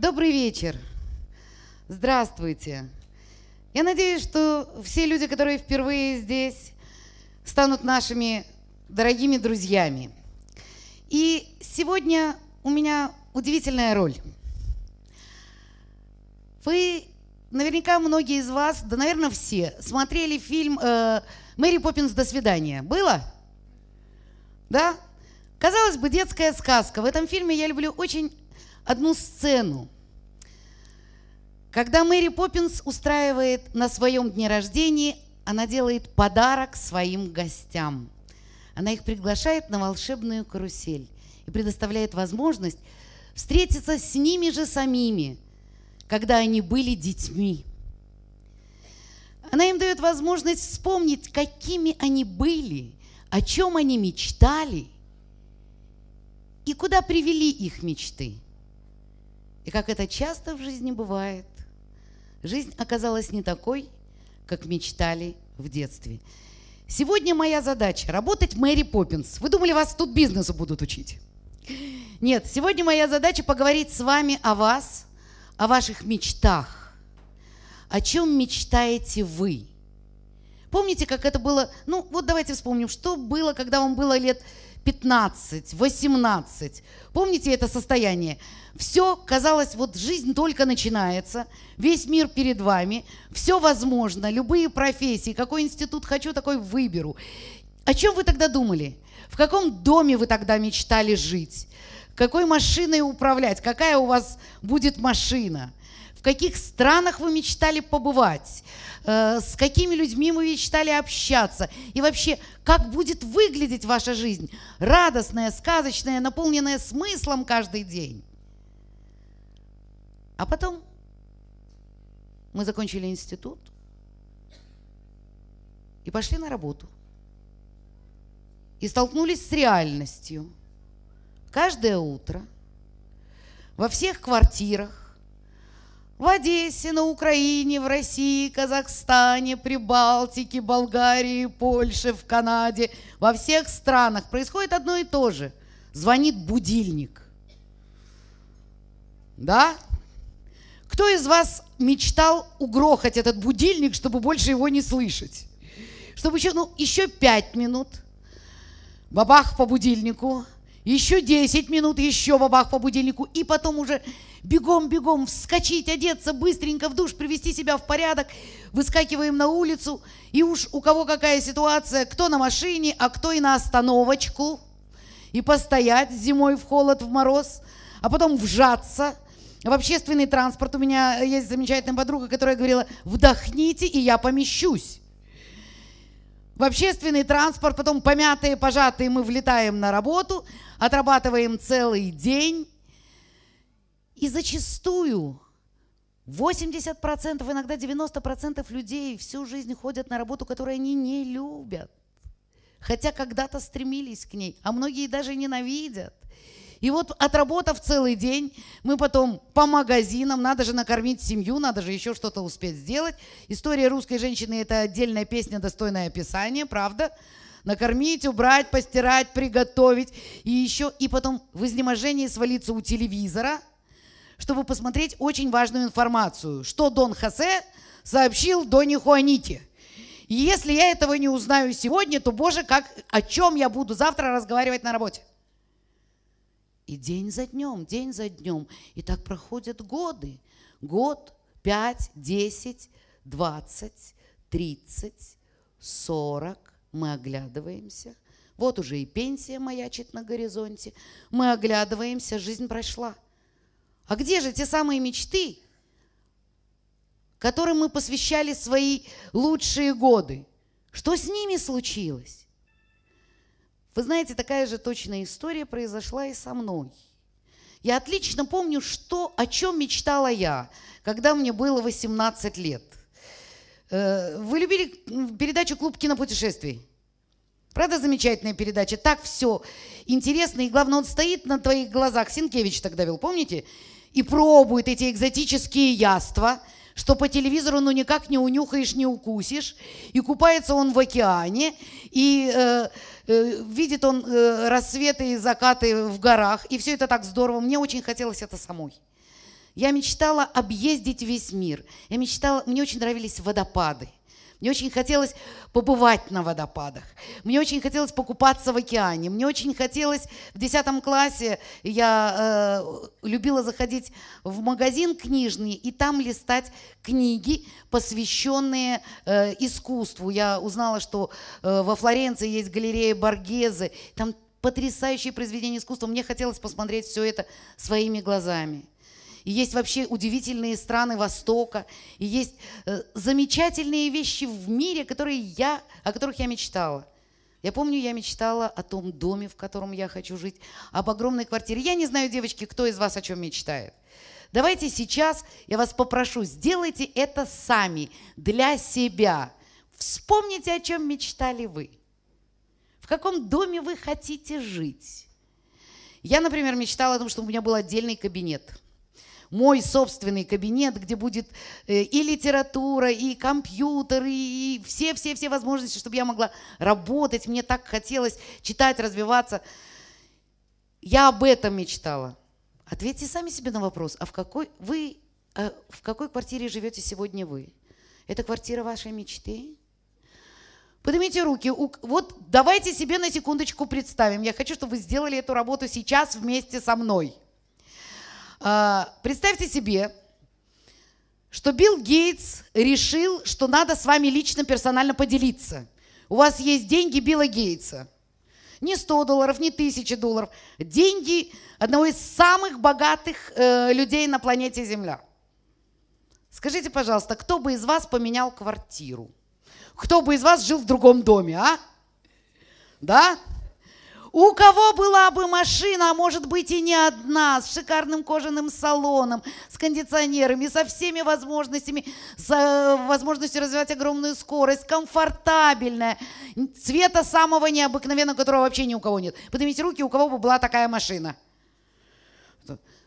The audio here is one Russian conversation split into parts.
Добрый вечер. Здравствуйте. Я надеюсь, что все люди, которые впервые здесь, станут нашими дорогими друзьями. И сегодня у меня удивительная роль. Вы, наверняка многие из вас, да, наверное, все, смотрели фильм э, «Мэри Поппинс. До свидания». Было? Да? Казалось бы, детская сказка. В этом фильме я люблю очень одну сцену. Когда Мэри Поппинс устраивает на своем дне рождения, она делает подарок своим гостям. Она их приглашает на волшебную карусель и предоставляет возможность встретиться с ними же самими, когда они были детьми. Она им дает возможность вспомнить, какими они были, о чем они мечтали и куда привели их мечты – и как это часто в жизни бывает, жизнь оказалась не такой, как мечтали в детстве. Сегодня моя задача – работать Мэри Поппинс. Вы думали, вас тут бизнесу будут учить? Нет, сегодня моя задача – поговорить с вами о вас, о ваших мечтах. О чем мечтаете вы? Помните, как это было? Ну, вот давайте вспомним, что было, когда вам было лет 15, 18. Помните это состояние? Все, казалось, вот жизнь только начинается, весь мир перед вами, все возможно, любые профессии, какой институт хочу, такой выберу. О чем вы тогда думали? В каком доме вы тогда мечтали жить? Какой машиной управлять? Какая у вас будет машина? В каких странах вы мечтали побывать? Э, с какими людьми мы мечтали общаться, и вообще, как будет выглядеть ваша жизнь, радостная, сказочная, наполненная смыслом каждый день. А потом мы закончили институт и пошли на работу. И столкнулись с реальностью. Каждое утро во всех квартирах в Одессе, на Украине, в России, Казахстане, Прибалтике, Болгарии, Польше, в Канаде, во всех странах происходит одно и то же. Звонит будильник. Да? Кто из вас мечтал угрохать этот будильник, чтобы больше его не слышать? Чтобы еще, ну, еще пять минут, бабах по будильнику, еще десять минут, еще бабах по будильнику, и потом уже Бегом-бегом вскочить, одеться, быстренько в душ, привести себя в порядок. Выскакиваем на улицу, и уж у кого какая ситуация, кто на машине, а кто и на остановочку. И постоять зимой в холод, в мороз, а потом вжаться – в общественный транспорт. У меня есть замечательная подруга, которая говорила, вдохните, и я помещусь. В общественный транспорт, потом помятые, пожатые мы влетаем на работу, отрабатываем целый день, и зачастую 80%, иногда 90% людей всю жизнь ходят на работу, которую они не любят. Хотя когда-то стремились к ней, а многие даже ненавидят. И вот отработав целый день, мы потом по магазинам, надо же накормить семью, надо же еще что-то успеть сделать. История русской женщины – это отдельная песня, достойное описание, правда? Накормить, убрать, постирать, приготовить. И еще, и потом в изнеможении свалиться у телевизора – чтобы посмотреть очень важную информацию, что Дон Хосе сообщил Доне Хуаните. И если я этого не узнаю сегодня, то, боже, как, о чем я буду завтра разговаривать на работе? И день за днем, день за днем. И так проходят годы. Год, пять, десять, двадцать, тридцать, сорок. Мы оглядываемся. Вот уже и пенсия маячит на горизонте. Мы оглядываемся, жизнь прошла. А где же те самые мечты, которым мы посвящали свои лучшие годы? Что с ними случилось? Вы знаете, такая же точная история произошла и со мной. Я отлично помню, что, о чем мечтала я, когда мне было 18 лет. Э, вы любили передачу «Клуб кинопутешествий»? Правда, замечательная передача? Так все интересно, и главное, он стоит на твоих глазах. Синкевич тогда вел, помните? и пробует эти экзотические яства, что по телевизору ну никак не унюхаешь, не укусишь, и купается он в океане, и э, э, видит он э, рассветы и закаты в горах, и все это так здорово. Мне очень хотелось это самой. Я мечтала объездить весь мир. Я мечтала, мне очень нравились водопады. Мне очень хотелось побывать на водопадах. Мне очень хотелось покупаться в океане. Мне очень хотелось... В 10 классе я э, любила заходить в магазин книжный и там листать книги, посвященные э, искусству. Я узнала, что э, во Флоренции есть галерея Боргезе. Там потрясающие произведения искусства. Мне хотелось посмотреть все это своими глазами и есть вообще удивительные страны Востока, и есть э, замечательные вещи в мире, которые я, о которых я мечтала. Я помню, я мечтала о том доме, в котором я хочу жить, об огромной квартире. Я не знаю, девочки, кто из вас о чем мечтает. Давайте сейчас я вас попрошу, сделайте это сами, для себя. Вспомните, о чем мечтали вы. В каком доме вы хотите жить. Я, например, мечтала о том, чтобы у меня был отдельный кабинет – мой собственный кабинет, где будет э, и литература, и компьютер, и все-все-все возможности, чтобы я могла работать. Мне так хотелось читать, развиваться. Я об этом мечтала. Ответьте сами себе на вопрос, а в какой вы а в какой квартире живете сегодня вы? Это квартира вашей мечты? Поднимите руки. Вот давайте себе на секундочку представим. Я хочу, чтобы вы сделали эту работу сейчас вместе со мной. А, представьте себе, что Билл Гейтс решил, что надо с вами лично, персонально поделиться. У вас есть деньги Билла Гейтса. Не 100 долларов, не 1000 долларов. Деньги одного из самых богатых э, людей на планете Земля. Скажите, пожалуйста, кто бы из вас поменял квартиру? Кто бы из вас жил в другом доме, а? Да? У кого была бы машина, а может быть и не одна, с шикарным кожаным салоном, с кондиционерами, со всеми возможностями, с возможностью развивать огромную скорость, комфортабельная, цвета самого необыкновенного, которого вообще ни у кого нет. Поднимите руки, у кого бы была такая машина.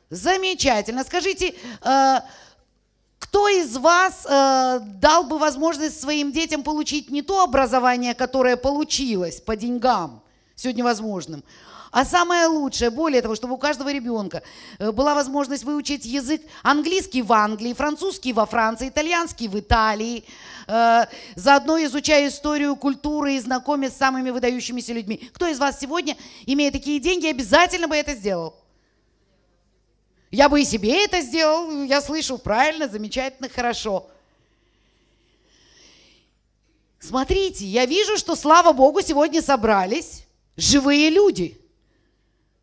Замечательно. Скажите, э, кто из вас э, дал бы возможность своим детям получить не то образование, которое получилось по деньгам, сегодня возможным. А самое лучшее, более того, чтобы у каждого ребенка э, была возможность выучить язык английский в Англии, французский во Франции, итальянский в Италии, э, заодно изучая историю, культуры и знакомясь с самыми выдающимися людьми. Кто из вас сегодня, имея такие деньги, обязательно бы это сделал? Я бы и себе это сделал, я слышу, правильно, замечательно, хорошо. Смотрите, я вижу, что, слава Богу, сегодня собрались живые люди.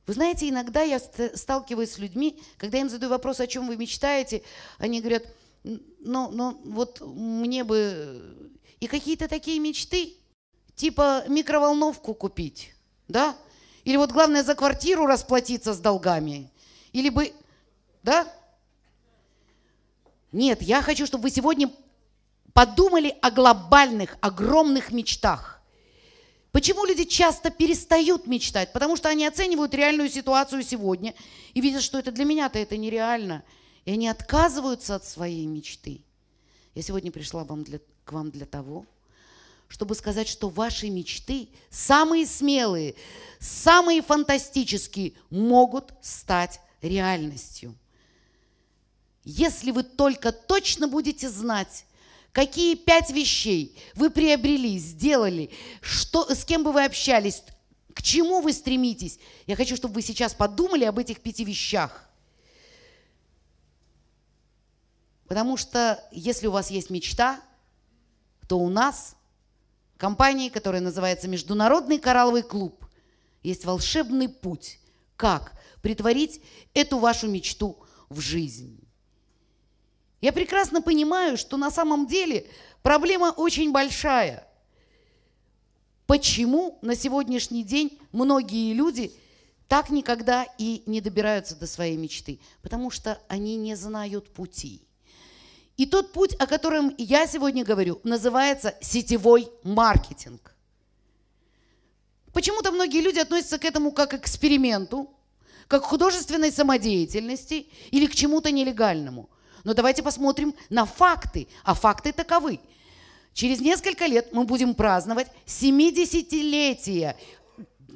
Вы знаете, иногда я сталкиваюсь с людьми, когда я им задаю вопрос, о чем вы мечтаете, они говорят, ну, ну вот мне бы и какие-то такие мечты, типа микроволновку купить, да? Или вот главное за квартиру расплатиться с долгами. Или бы, да? Нет, я хочу, чтобы вы сегодня подумали о глобальных, огромных мечтах. Почему люди часто перестают мечтать? Потому что они оценивают реальную ситуацию сегодня и видят, что это для меня-то это нереально. И они отказываются от своей мечты. Я сегодня пришла вам для, к вам для того, чтобы сказать, что ваши мечты, самые смелые, самые фантастические, могут стать реальностью. Если вы только точно будете знать, Какие пять вещей вы приобрели, сделали? Что, с кем бы вы общались? К чему вы стремитесь? Я хочу, чтобы вы сейчас подумали об этих пяти вещах. Потому что если у вас есть мечта, то у нас, компании, которая называется Международный коралловый клуб, есть волшебный путь, как притворить эту вашу мечту в жизнь. Я прекрасно понимаю, что на самом деле проблема очень большая. Почему на сегодняшний день многие люди так никогда и не добираются до своей мечты? Потому что они не знают пути. И тот путь, о котором я сегодня говорю, называется сетевой маркетинг. Почему-то многие люди относятся к этому как к эксперименту, как к художественной самодеятельности или к чему-то нелегальному – но давайте посмотрим на факты, а факты таковы. Через несколько лет мы будем праздновать 70-летие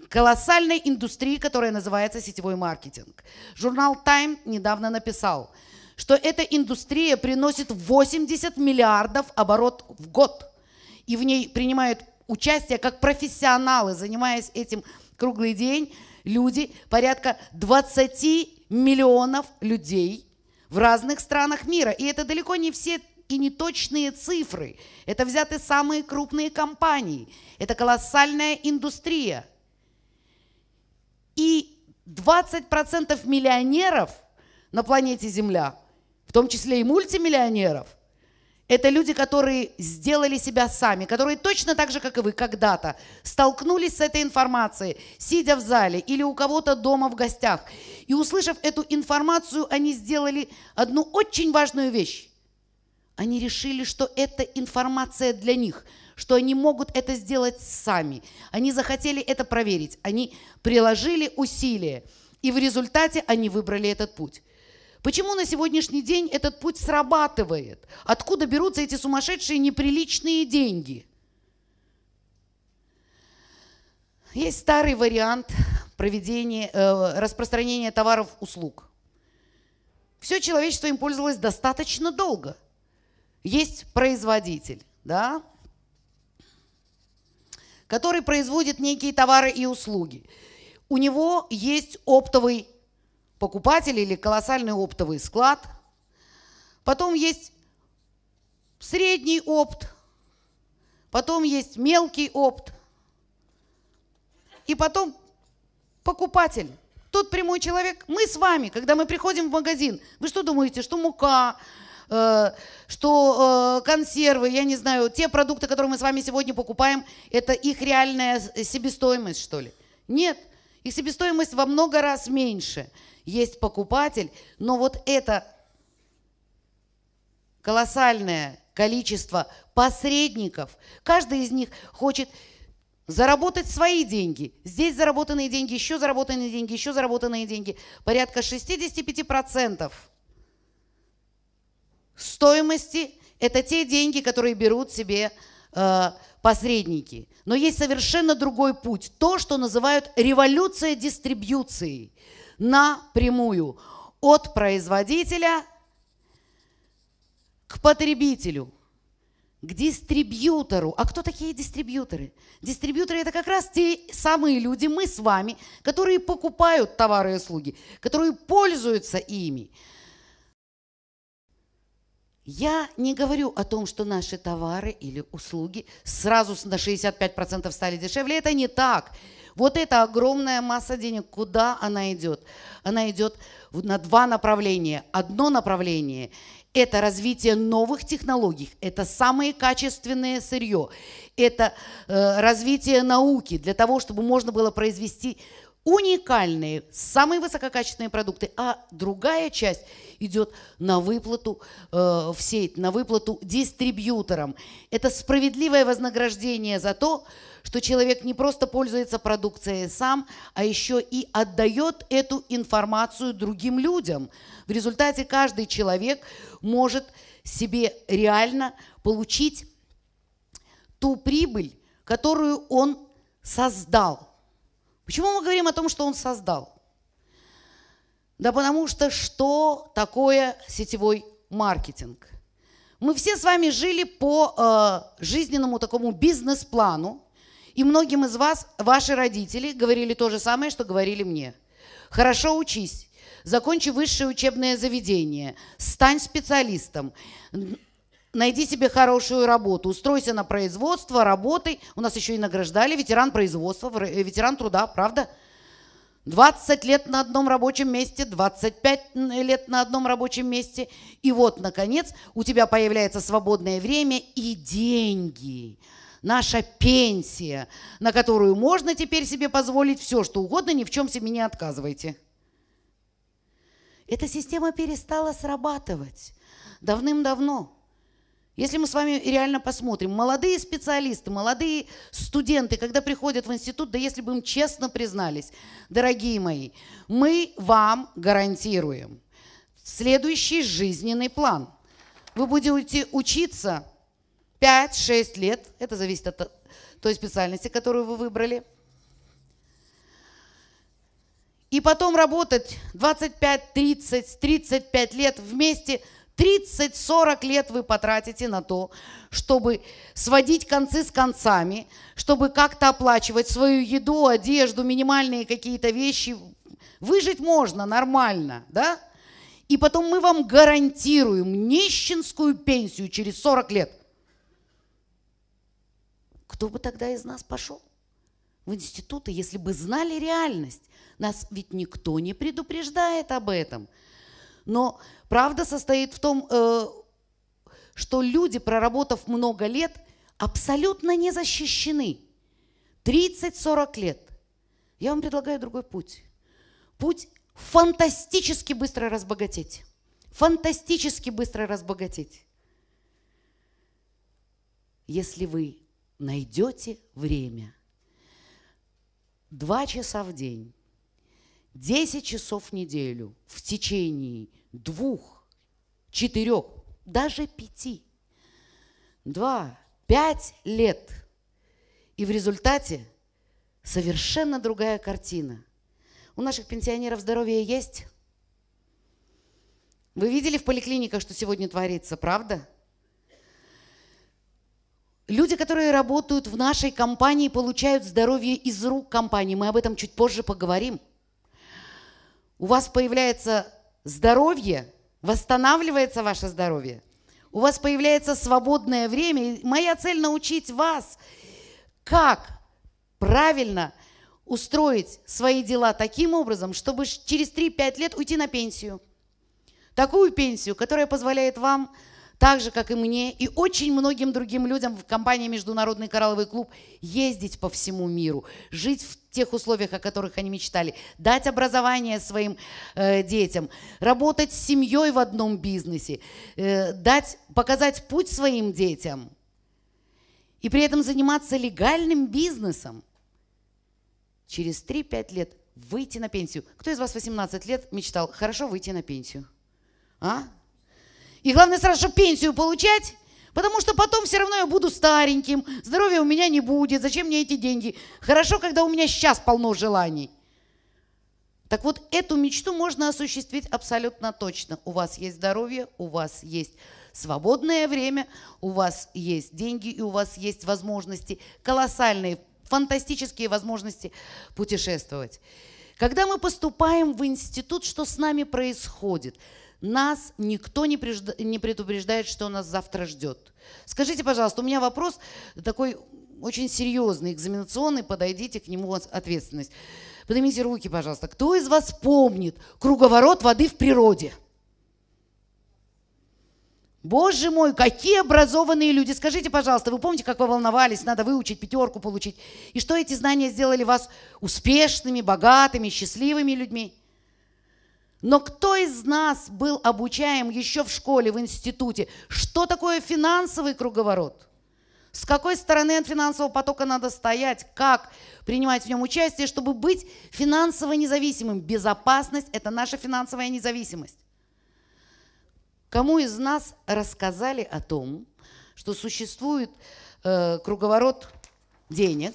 колоссальной индустрии, которая называется сетевой маркетинг. Журнал Time недавно написал, что эта индустрия приносит 80 миллиардов оборот в год. И в ней принимают участие как профессионалы, занимаясь этим круглый день, люди, порядка 20 миллионов людей в разных странах мира. И это далеко не все и не точные цифры. Это взяты самые крупные компании. Это колоссальная индустрия. И 20% миллионеров на планете Земля, в том числе и мультимиллионеров – это люди, которые сделали себя сами, которые точно так же, как и вы, когда-то столкнулись с этой информацией, сидя в зале или у кого-то дома в гостях. И услышав эту информацию, они сделали одну очень важную вещь. Они решили, что это информация для них, что они могут это сделать сами. Они захотели это проверить, они приложили усилия, и в результате они выбрали этот путь. Почему на сегодняшний день этот путь срабатывает? Откуда берутся эти сумасшедшие неприличные деньги? Есть старый вариант проведения, э, распространения товаров, услуг. Все человечество им пользовалось достаточно долго. Есть производитель, да, который производит некие товары и услуги. У него есть оптовый покупателей или колоссальный оптовый склад. Потом есть средний опт, потом есть мелкий опт, и потом покупатель. Тот прямой человек, мы с вами, когда мы приходим в магазин, вы что думаете, что мука, э, что э, консервы, я не знаю, те продукты, которые мы с вами сегодня покупаем, это их реальная себестоимость, что ли? Нет, их себестоимость во много раз меньше. Есть покупатель, но вот это колоссальное количество посредников, каждый из них хочет заработать свои деньги. Здесь заработанные деньги, еще заработанные деньги, еще заработанные деньги. Порядка 65% стоимости – это те деньги, которые берут себе э, посредники. Но есть совершенно другой путь, то, что называют революция дистрибьюции напрямую от производителя к потребителю, к дистрибьютору. А кто такие дистрибьюторы? Дистрибьюторы – это как раз те самые люди, мы с вами, которые покупают товары и услуги, которые пользуются ими. Я не говорю о том, что наши товары или услуги сразу на 65% стали дешевле. Это не так. Вот эта огромная масса денег, куда она идет? Она идет на два направления. Одно направление – это развитие новых технологий, это самое качественное сырье, это э, развитие науки для того, чтобы можно было произвести уникальные, самые высококачественные продукты, а другая часть идет на выплату э, в сеть, на выплату дистрибьюторам. Это справедливое вознаграждение за то, что человек не просто пользуется продукцией сам, а еще и отдает эту информацию другим людям. В результате каждый человек может себе реально получить ту прибыль, которую он создал – Почему мы говорим о том, что он создал? Да потому что что такое сетевой маркетинг? Мы все с вами жили по э, жизненному такому бизнес-плану, и многим из вас ваши родители говорили то же самое, что говорили мне. Хорошо учись, закончи высшее учебное заведение, стань специалистом, найди себе хорошую работу, устройся на производство, работай. У нас еще и награждали ветеран производства, э, ветеран труда, правда? 20 лет на одном рабочем месте, 25 лет на одном рабочем месте. И вот, наконец, у тебя появляется свободное время и деньги наша пенсия, на которую можно теперь себе позволить все, что угодно, ни в чем себе не отказывайте. Эта система перестала срабатывать давным-давно. Если мы с вами реально посмотрим, молодые специалисты, молодые студенты, когда приходят в институт, да если бы им честно признались, дорогие мои, мы вам гарантируем следующий жизненный план. Вы будете учиться 5-6 лет, это зависит от той специальности, которую вы выбрали, и потом работать 25, 30, 35 лет вместе 30-40 лет вы потратите на то, чтобы сводить концы с концами, чтобы как-то оплачивать свою еду, одежду, минимальные какие-то вещи. Выжить можно нормально, да? И потом мы вам гарантируем нищенскую пенсию через 40 лет. Кто бы тогда из нас пошел? В институты, если бы знали реальность. Нас ведь никто не предупреждает об этом. Но Правда состоит в том, э, что люди, проработав много лет, абсолютно не защищены. 30-40 лет. Я вам предлагаю другой путь. Путь фантастически быстро разбогатеть. Фантастически быстро разбогатеть. Если вы найдете время, два часа в день, 10 часов в неделю в течение двух, четырех, даже пяти, два, пять лет. И в результате совершенно другая картина. У наших пенсионеров здоровье есть? Вы видели в поликлиниках, что сегодня творится, правда? Люди, которые работают в нашей компании, получают здоровье из рук компании. Мы об этом чуть позже поговорим. У вас появляется здоровье, восстанавливается ваше здоровье, у вас появляется свободное время. И моя цель научить вас, как правильно устроить свои дела таким образом, чтобы через 3-5 лет уйти на пенсию. Такую пенсию, которая позволяет вам так же, как и мне, и очень многим другим людям в компании «Международный коралловый клуб» ездить по всему миру, жить в тех условиях, о которых они мечтали, дать образование своим э, детям, работать с семьей в одном бизнесе, э, дать, показать путь своим детям и при этом заниматься легальным бизнесом. Через 3-5 лет выйти на пенсию. Кто из вас 18 лет мечтал хорошо выйти на пенсию? А? И главное сразу, чтобы пенсию получать, потому что потом все равно я буду стареньким, здоровья у меня не будет, зачем мне эти деньги? Хорошо, когда у меня сейчас полно желаний. Так вот, эту мечту можно осуществить абсолютно точно. У вас есть здоровье, у вас есть свободное время, у вас есть деньги и у вас есть возможности, колоссальные, фантастические возможности путешествовать. Когда мы поступаем в институт, что с нами происходит – нас никто не предупреждает, что нас завтра ждет. Скажите, пожалуйста, у меня вопрос такой очень серьезный, экзаменационный, подойдите к нему ответственность. Поднимите руки, пожалуйста. Кто из вас помнит круговорот воды в природе? Боже мой, какие образованные люди! Скажите, пожалуйста, вы помните, как вы волновались, надо выучить, пятерку получить? И что эти знания сделали вас успешными, богатыми, счастливыми людьми? Но кто из нас был обучаем еще в школе, в институте? Что такое финансовый круговорот? С какой стороны от финансового потока надо стоять? Как принимать в нем участие, чтобы быть финансово независимым? Безопасность – это наша финансовая независимость. Кому из нас рассказали о том, что существует э, круговорот денег,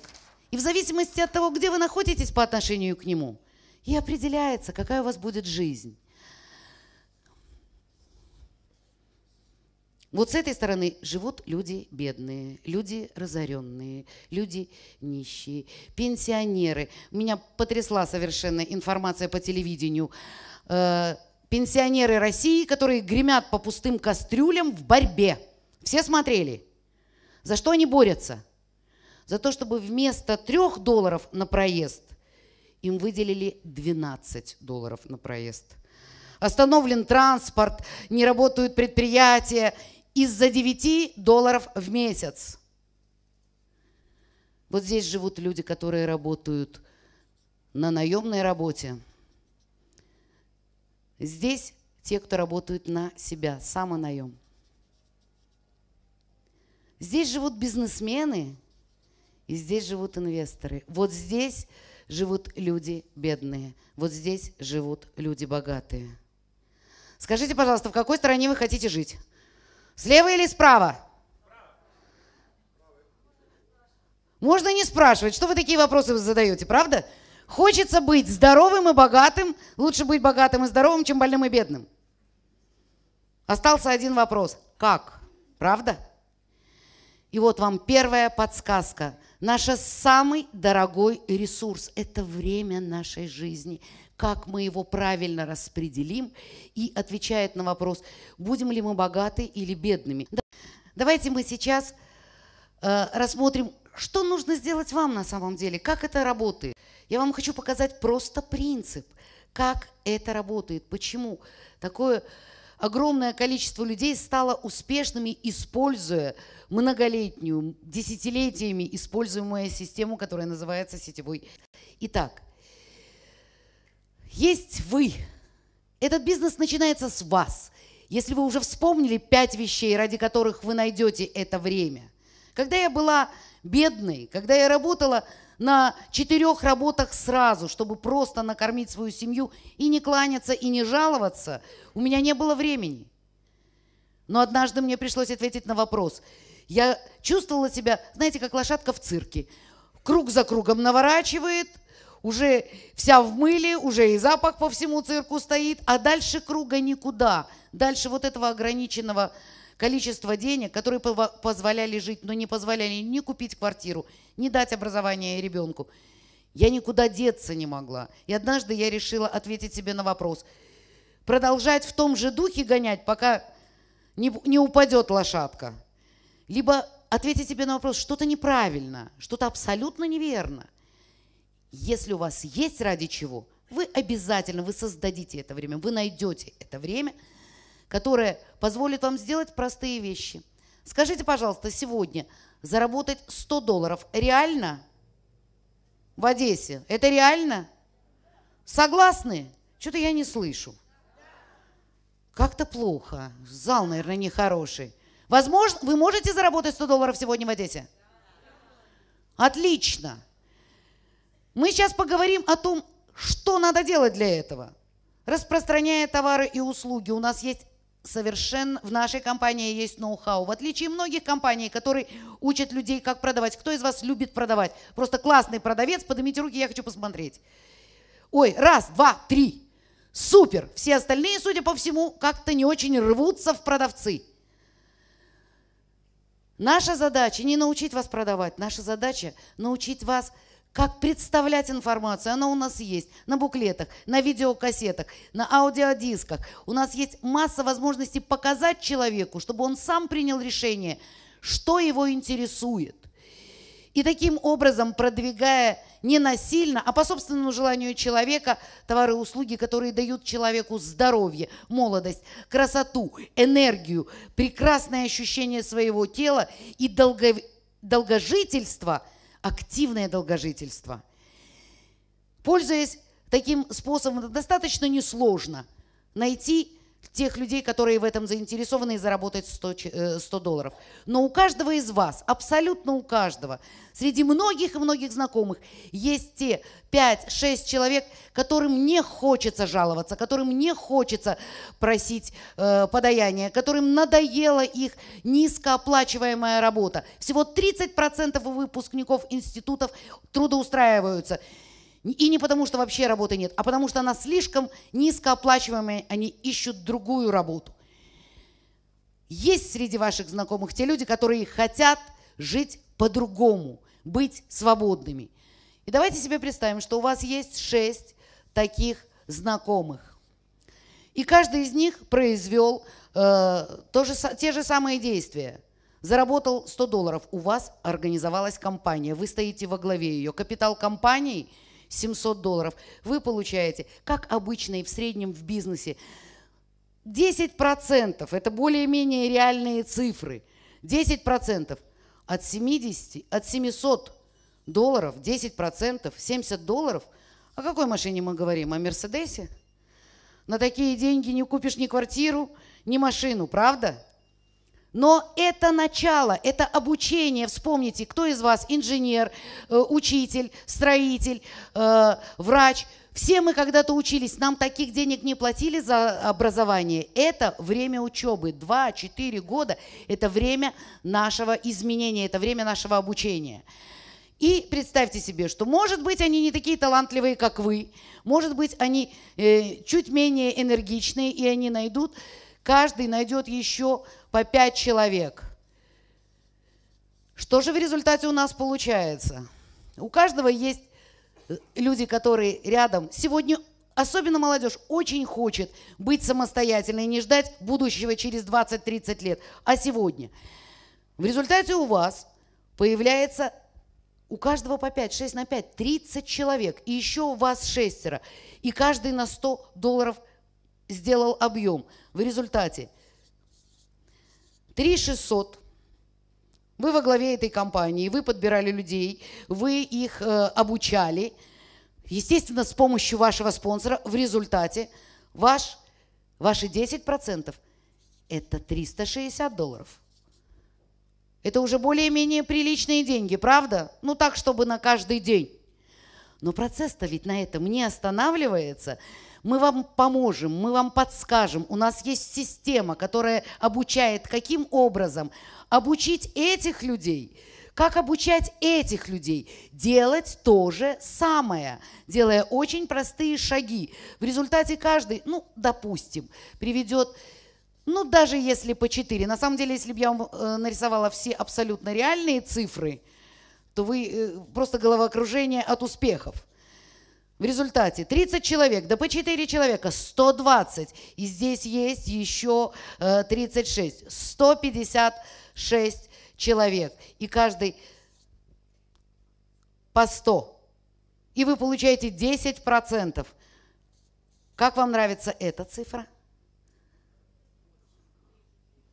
и в зависимости от того, где вы находитесь по отношению к нему – и определяется, какая у вас будет жизнь. Вот с этой стороны живут люди бедные, люди разоренные, люди нищие, пенсионеры. Меня потрясла совершенно информация по телевидению. Э, пенсионеры России, которые гремят по пустым кастрюлям в борьбе. Все смотрели. За что они борются? За то, чтобы вместо трех долларов на проезд – им выделили 12 долларов на проезд. Остановлен транспорт, не работают предприятия из-за 9 долларов в месяц. Вот здесь живут люди, которые работают на наемной работе. Здесь те, кто работают на себя, самонаем. Здесь живут бизнесмены, и здесь живут инвесторы. Вот здесь живут люди бедные, вот здесь живут люди богатые. Скажите, пожалуйста, в какой стороне вы хотите жить? Слева или справа? Можно не спрашивать, что вы такие вопросы задаете, правда? Хочется быть здоровым и богатым, лучше быть богатым и здоровым, чем больным и бедным. Остался один вопрос. Как? Правда? И вот вам первая подсказка – Наш самый дорогой ресурс – это время нашей жизни, как мы его правильно распределим и отвечает на вопрос, будем ли мы богаты или бедными. Давайте мы сейчас э, рассмотрим, что нужно сделать вам на самом деле, как это работает. Я вам хочу показать просто принцип, как это работает, почему такое огромное количество людей стало успешными, используя многолетнюю, десятилетиями используемую систему, которая называется сетевой. Итак, есть вы. Этот бизнес начинается с вас. Если вы уже вспомнили пять вещей, ради которых вы найдете это время. Когда я была бедной, когда я работала на четырех работах сразу, чтобы просто накормить свою семью и не кланяться, и не жаловаться, у меня не было времени. Но однажды мне пришлось ответить на вопрос. Я чувствовала себя, знаете, как лошадка в цирке. Круг за кругом наворачивает, уже вся в мыле, уже и запах по всему цирку стоит, а дальше круга никуда. Дальше вот этого ограниченного количество денег, которые позволяли жить, но не позволяли ни купить квартиру, ни дать образование ребенку. Я никуда деться не могла. И однажды я решила ответить себе на вопрос. Продолжать в том же духе гонять, пока не, не упадет лошадка. Либо ответить себе на вопрос, что-то неправильно, что-то абсолютно неверно. Если у вас есть ради чего, вы обязательно, вы создадите это время, вы найдете это время – которая позволит вам сделать простые вещи. Скажите, пожалуйста, сегодня заработать 100 долларов реально в Одессе? Это реально? Согласны? Что-то я не слышу. Как-то плохо. Зал, наверное, нехороший. Возможно, вы можете заработать 100 долларов сегодня в Одессе? Отлично. Мы сейчас поговорим о том, что надо делать для этого. Распространяя товары и услуги, у нас есть совершенно в нашей компании есть ноу-хау. В отличие многих компаний, которые учат людей, как продавать. Кто из вас любит продавать? Просто классный продавец, поднимите руки, я хочу посмотреть. Ой, раз, два, три. Супер! Все остальные, судя по всему, как-то не очень рвутся в продавцы. Наша задача не научить вас продавать, наша задача научить вас продавать как представлять информацию. Она у нас есть на буклетах, на видеокассетах, на аудиодисках. У нас есть масса возможностей показать человеку, чтобы он сам принял решение, что его интересует. И таким образом, продвигая не насильно, а по собственному желанию человека, товары и услуги, которые дают человеку здоровье, молодость, красоту, энергию, прекрасное ощущение своего тела и долго... долгожительство – активное долгожительство. Пользуясь таким способом, достаточно несложно найти тех людей, которые в этом заинтересованы и заработать 100, 100 э, долларов. Но у каждого из вас, абсолютно у каждого, среди многих и многих знакомых есть те 5-6 человек, которым не хочется жаловаться, которым не хочется просить э, подаяния, которым надоела их низкооплачиваемая работа. Всего 30% выпускников институтов трудоустраиваются. И не потому, что вообще работы нет, а потому что она слишком низкооплачиваемая, они ищут другую работу. Есть среди ваших знакомых те люди, которые хотят жить по-другому, быть свободными. И давайте себе представим, что у вас есть шесть таких знакомых. И каждый из них произвел э, то те же самые действия. Заработал 100 долларов, у вас организовалась компания, вы стоите во главе ее. Капитал компании – 700 долларов, вы получаете, как обычно и в среднем в бизнесе, 10%, это более-менее реальные цифры, 10% от 70, от 700 долларов, 10%, 70 долларов. О какой машине мы говорим? О Мерседесе? На такие деньги не купишь ни квартиру, ни машину, правда? Но это начало, это обучение. Вспомните, кто из вас инженер, э, учитель, строитель, э, врач. Все мы когда-то учились, нам таких денег не платили за образование. Это время учебы. два-четыре года – это время нашего изменения, это время нашего обучения. И представьте себе, что, может быть, они не такие талантливые, как вы, может быть, они э, чуть менее энергичные, и они найдут Каждый найдет еще по пять человек. Что же в результате у нас получается? У каждого есть э, люди, которые рядом. Сегодня особенно молодежь очень хочет быть самостоятельной, и не ждать будущего через 20-30 лет, а сегодня. В результате у вас появляется у каждого по 5, 6 на 5, 30 человек, и еще у вас шестеро, и каждый на 100 долларов сделал объем. В результате 3600 вы во главе этой компании, вы подбирали людей, вы их э, обучали, естественно, с помощью вашего спонсора. В результате ваш, ваши 10% это 360 долларов. Это уже более-менее приличные деньги, правда? Ну так, чтобы на каждый день. Но процесс-то ведь на этом не останавливается. Мы вам поможем, мы вам подскажем. У нас есть система, которая обучает, каким образом обучить этих людей, как обучать этих людей делать то же самое, делая очень простые шаги. В результате каждый, ну, допустим, приведет ну, даже если по 4. На самом деле, если бы я вам э, нарисовала все абсолютно реальные цифры – что вы э, просто головокружение от успехов. В результате 30 человек, да по 4 человека, 120. И здесь есть еще 36. Э, 156 человек. И каждый по 100. И вы получаете 10%. Как вам нравится эта цифра?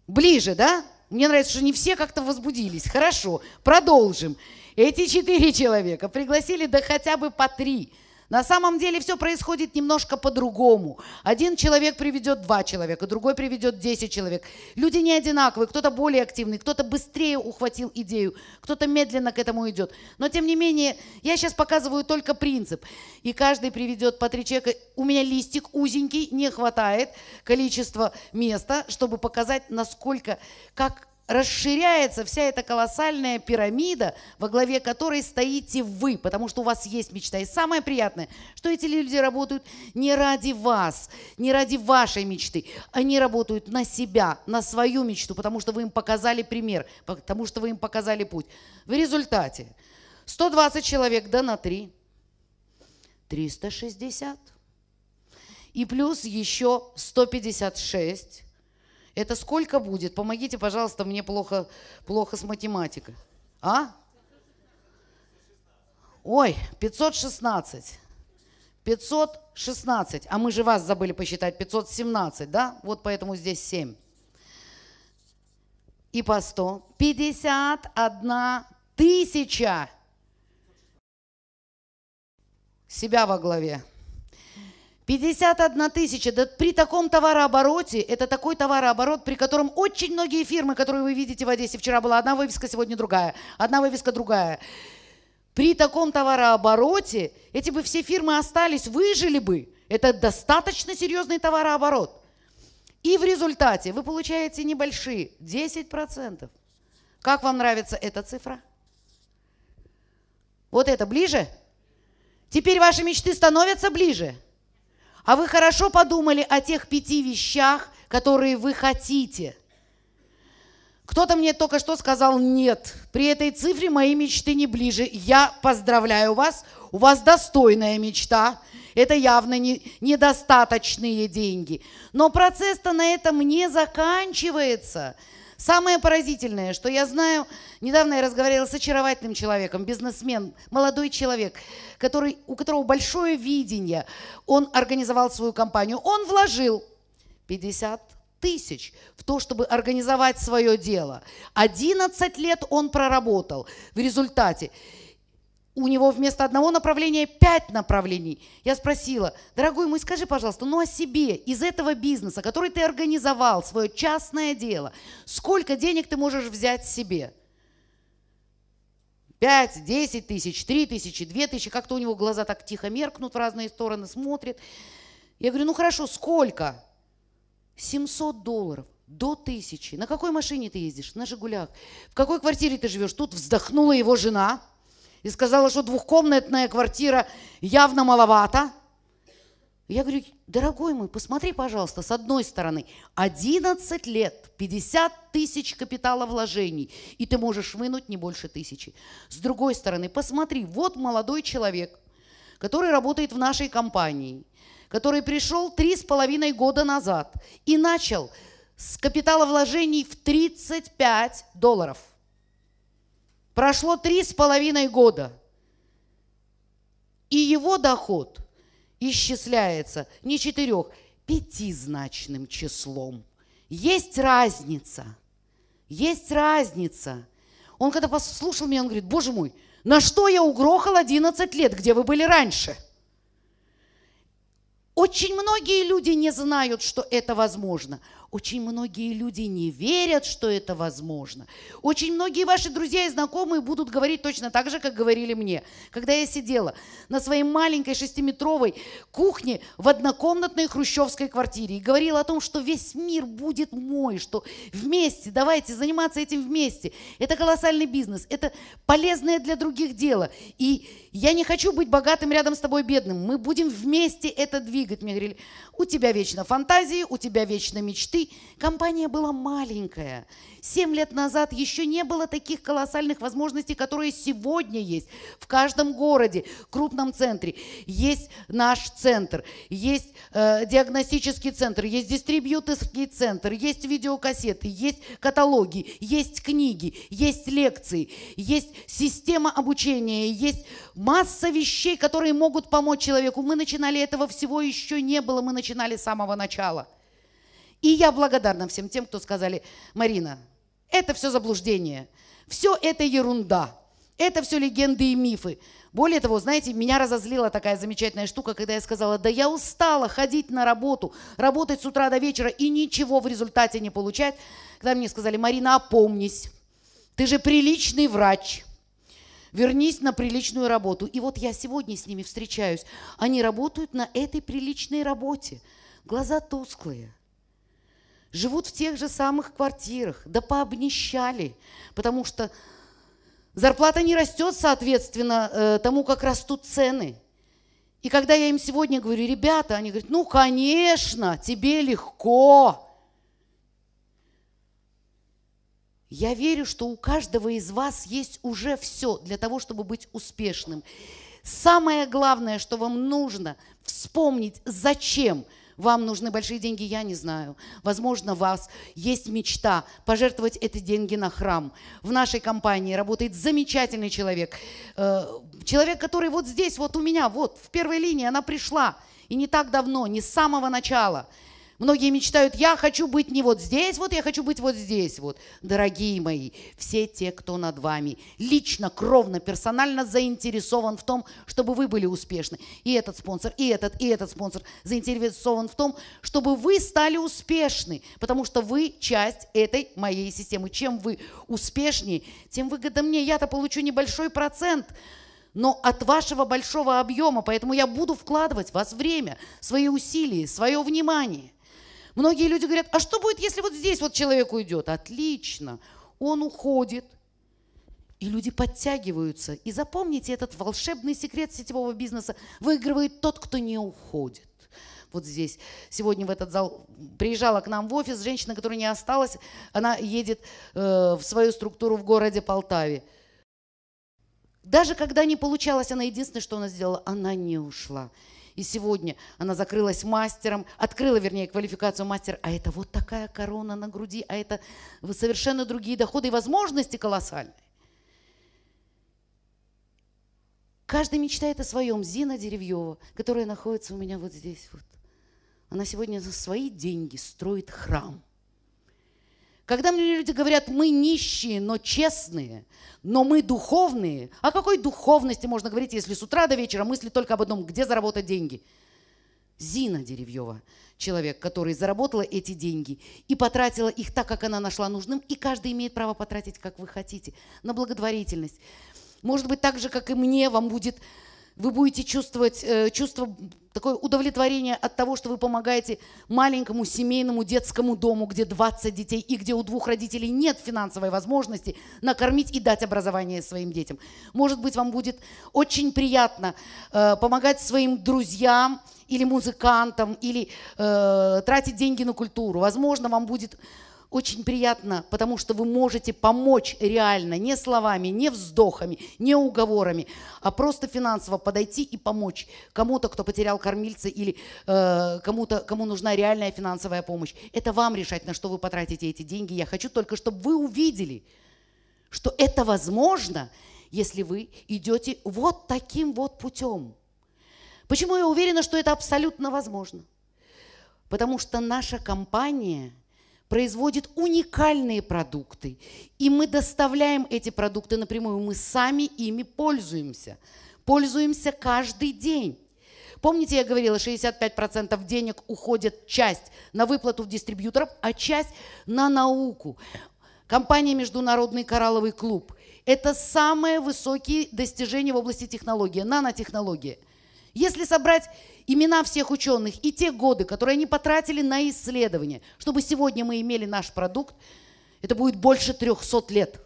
Ближе, да? Мне нравится, что не все как-то возбудились. Хорошо, продолжим. Эти четыре человека пригласили да хотя бы по три. На самом деле все происходит немножко по-другому. Один человек приведет два человека, другой приведет десять человек. Люди не одинаковые, кто-то более активный, кто-то быстрее ухватил идею, кто-то медленно к этому идет. Но тем не менее, я сейчас показываю только принцип. И каждый приведет по три человека. У меня листик узенький, не хватает количества места, чтобы показать, насколько, как расширяется вся эта колоссальная пирамида, во главе которой стоите вы, потому что у вас есть мечта. И самое приятное, что эти люди работают не ради вас, не ради вашей мечты. Они работают на себя, на свою мечту, потому что вы им показали пример, потому что вы им показали путь. В результате 120 человек, да на 3, 360. И плюс еще 156 это сколько будет? Помогите, пожалуйста, мне плохо, плохо с математикой. А? Ой, 516. 516. А мы же вас забыли посчитать. 517, да? Вот поэтому здесь 7. И по 100. 51 тысяча. Себя во главе. 51 тысяча, да при таком товарообороте, это такой товарооборот, при котором очень многие фирмы, которые вы видите в Одессе, вчера была одна вывеска, сегодня другая, одна вывеска другая. При таком товарообороте эти бы все фирмы остались, выжили бы. Это достаточно серьезный товарооборот. И в результате вы получаете небольшие 10%. Как вам нравится эта цифра? Вот это ближе? Теперь ваши мечты становятся ближе – а вы хорошо подумали о тех пяти вещах, которые вы хотите? Кто-то мне только что сказал «нет». При этой цифре мои мечты не ближе. Я поздравляю вас, у вас достойная мечта. Это явно не, недостаточные деньги. Но процесс-то на этом не заканчивается. Самое поразительное, что я знаю, недавно я разговаривала с очаровательным человеком, бизнесмен, молодой человек, который, у которого большое видение, он организовал свою компанию, он вложил 50 тысяч в то, чтобы организовать свое дело. 11 лет он проработал в результате у него вместо одного направления пять направлений. Я спросила, дорогой мой, скажи, пожалуйста, ну о себе, из этого бизнеса, который ты организовал, свое частное дело, сколько денег ты можешь взять себе? Пять, десять тысяч, три тысячи, две тысячи. Как-то у него глаза так тихо меркнут в разные стороны, смотрит. Я говорю, ну хорошо, сколько? 700 долларов до тысячи. На какой машине ты ездишь? На «Жигулях». В какой квартире ты живешь? Тут вздохнула его жена – и сказала, что двухкомнатная квартира явно маловато. Я говорю, дорогой мой, посмотри, пожалуйста, с одной стороны, 11 лет, 50 тысяч капитала вложений, и ты можешь вынуть не больше тысячи. С другой стороны, посмотри, вот молодой человек, который работает в нашей компании, который пришел три с половиной года назад и начал с капитала вложений в 35 долларов – Прошло три с половиной года, и его доход исчисляется не четырех, пятизначным числом. Есть разница, есть разница. Он когда послушал меня, он говорит, боже мой, на что я угрохал 11 лет, где вы были раньше? Очень многие люди не знают, что это возможно. Очень многие люди не верят, что это возможно. Очень многие ваши друзья и знакомые будут говорить точно так же, как говорили мне. Когда я сидела на своей маленькой шестиметровой кухне в однокомнатной хрущевской квартире и говорила о том, что весь мир будет мой, что вместе, давайте заниматься этим вместе. Это колоссальный бизнес, это полезное для других дело. И я не хочу быть богатым рядом с тобой бедным. Мы будем вместе это двигать. Мне говорили, у тебя вечно фантазии, у тебя вечно мечты, компания была маленькая. Семь лет назад еще не было таких колоссальных возможностей, которые сегодня есть в каждом городе, крупном центре. Есть наш центр, есть э, диагностический центр, есть дистрибьюторский центр, есть видеокассеты, есть каталоги, есть книги, есть лекции, есть система обучения, есть масса вещей, которые могут помочь человеку. Мы начинали этого всего еще не было, мы начинали с самого начала. И я благодарна всем тем, кто сказали, Марина, это все заблуждение, все это ерунда, это все легенды и мифы. Более того, знаете, меня разозлила такая замечательная штука, когда я сказала, да я устала ходить на работу, работать с утра до вечера и ничего в результате не получать. Когда мне сказали, Марина, опомнись, ты же приличный врач, вернись на приличную работу. И вот я сегодня с ними встречаюсь. Они работают на этой приличной работе. Глаза тусклые, живут в тех же самых квартирах, да пообнищали, потому что зарплата не растет, соответственно, э, тому, как растут цены. И когда я им сегодня говорю, ребята, они говорят, ну, конечно, тебе легко. Я верю, что у каждого из вас есть уже все для того, чтобы быть успешным. Самое главное, что вам нужно вспомнить, зачем – вам нужны большие деньги, я не знаю. Возможно, у вас есть мечта пожертвовать эти деньги на храм. В нашей компании работает замечательный человек. Э, человек, который вот здесь, вот у меня, вот в первой линии, она пришла. И не так давно, не с самого начала – Многие мечтают, я хочу быть не вот здесь, вот я хочу быть вот здесь, вот. Дорогие мои, все те, кто над вами, лично, кровно, персонально заинтересован в том, чтобы вы были успешны. И этот спонсор, и этот, и этот спонсор заинтересован в том, чтобы вы стали успешны, потому что вы часть этой моей системы. Чем вы успешнее, тем выгодно мне. Я-то получу небольшой процент, но от вашего большого объема, поэтому я буду вкладывать в вас время, свои усилия, свое внимание. Многие люди говорят, а что будет, если вот здесь вот человек уйдет? Отлично, он уходит, и люди подтягиваются. И запомните, этот волшебный секрет сетевого бизнеса выигрывает тот, кто не уходит. Вот здесь. Сегодня в этот зал приезжала к нам в офис женщина, которая не осталась. Она едет э, в свою структуру в городе Полтаве. Даже когда не получалось, она единственное, что она сделала, она не ушла. И сегодня она закрылась мастером, открыла, вернее, квалификацию мастер. А это вот такая корона на груди, а это совершенно другие доходы и возможности колоссальные. Каждый мечтает о своем. Зина Деревьева, которая находится у меня вот здесь вот. Она сегодня за свои деньги строит храм. Когда мне люди говорят, мы нищие, но честные, но мы духовные, о какой духовности можно говорить, если с утра до вечера мысли только об одном, где заработать деньги? Зина Деревьева, человек, который заработала эти деньги и потратила их так, как она нашла нужным, и каждый имеет право потратить, как вы хотите, на благотворительность. Может быть, так же, как и мне, вам будет вы будете чувствовать э, чувство такое удовлетворение от того, что вы помогаете маленькому семейному детскому дому, где 20 детей и где у двух родителей нет финансовой возможности накормить и дать образование своим детям. Может быть, вам будет очень приятно э, помогать своим друзьям или музыкантам, или э, тратить деньги на культуру. Возможно, вам будет очень приятно, потому что вы можете помочь реально, не словами, не вздохами, не уговорами, а просто финансово подойти и помочь кому-то, кто потерял кормильца или э, кому-то, кому нужна реальная финансовая помощь. Это вам решать, на что вы потратите эти деньги. Я хочу только, чтобы вы увидели, что это возможно, если вы идете вот таким вот путем. Почему я уверена, что это абсолютно возможно? Потому что наша компания – производит уникальные продукты, и мы доставляем эти продукты напрямую, мы сами ими пользуемся. Пользуемся каждый день. Помните, я говорила, 65% денег уходит часть на выплату в дистрибьюторов, а часть на науку. Компания «Международный коралловый клуб» – это самые высокие достижения в области технологии, нанотехнологии – если собрать имена всех ученых и те годы, которые они потратили на исследование, чтобы сегодня мы имели наш продукт, это будет больше 300 лет.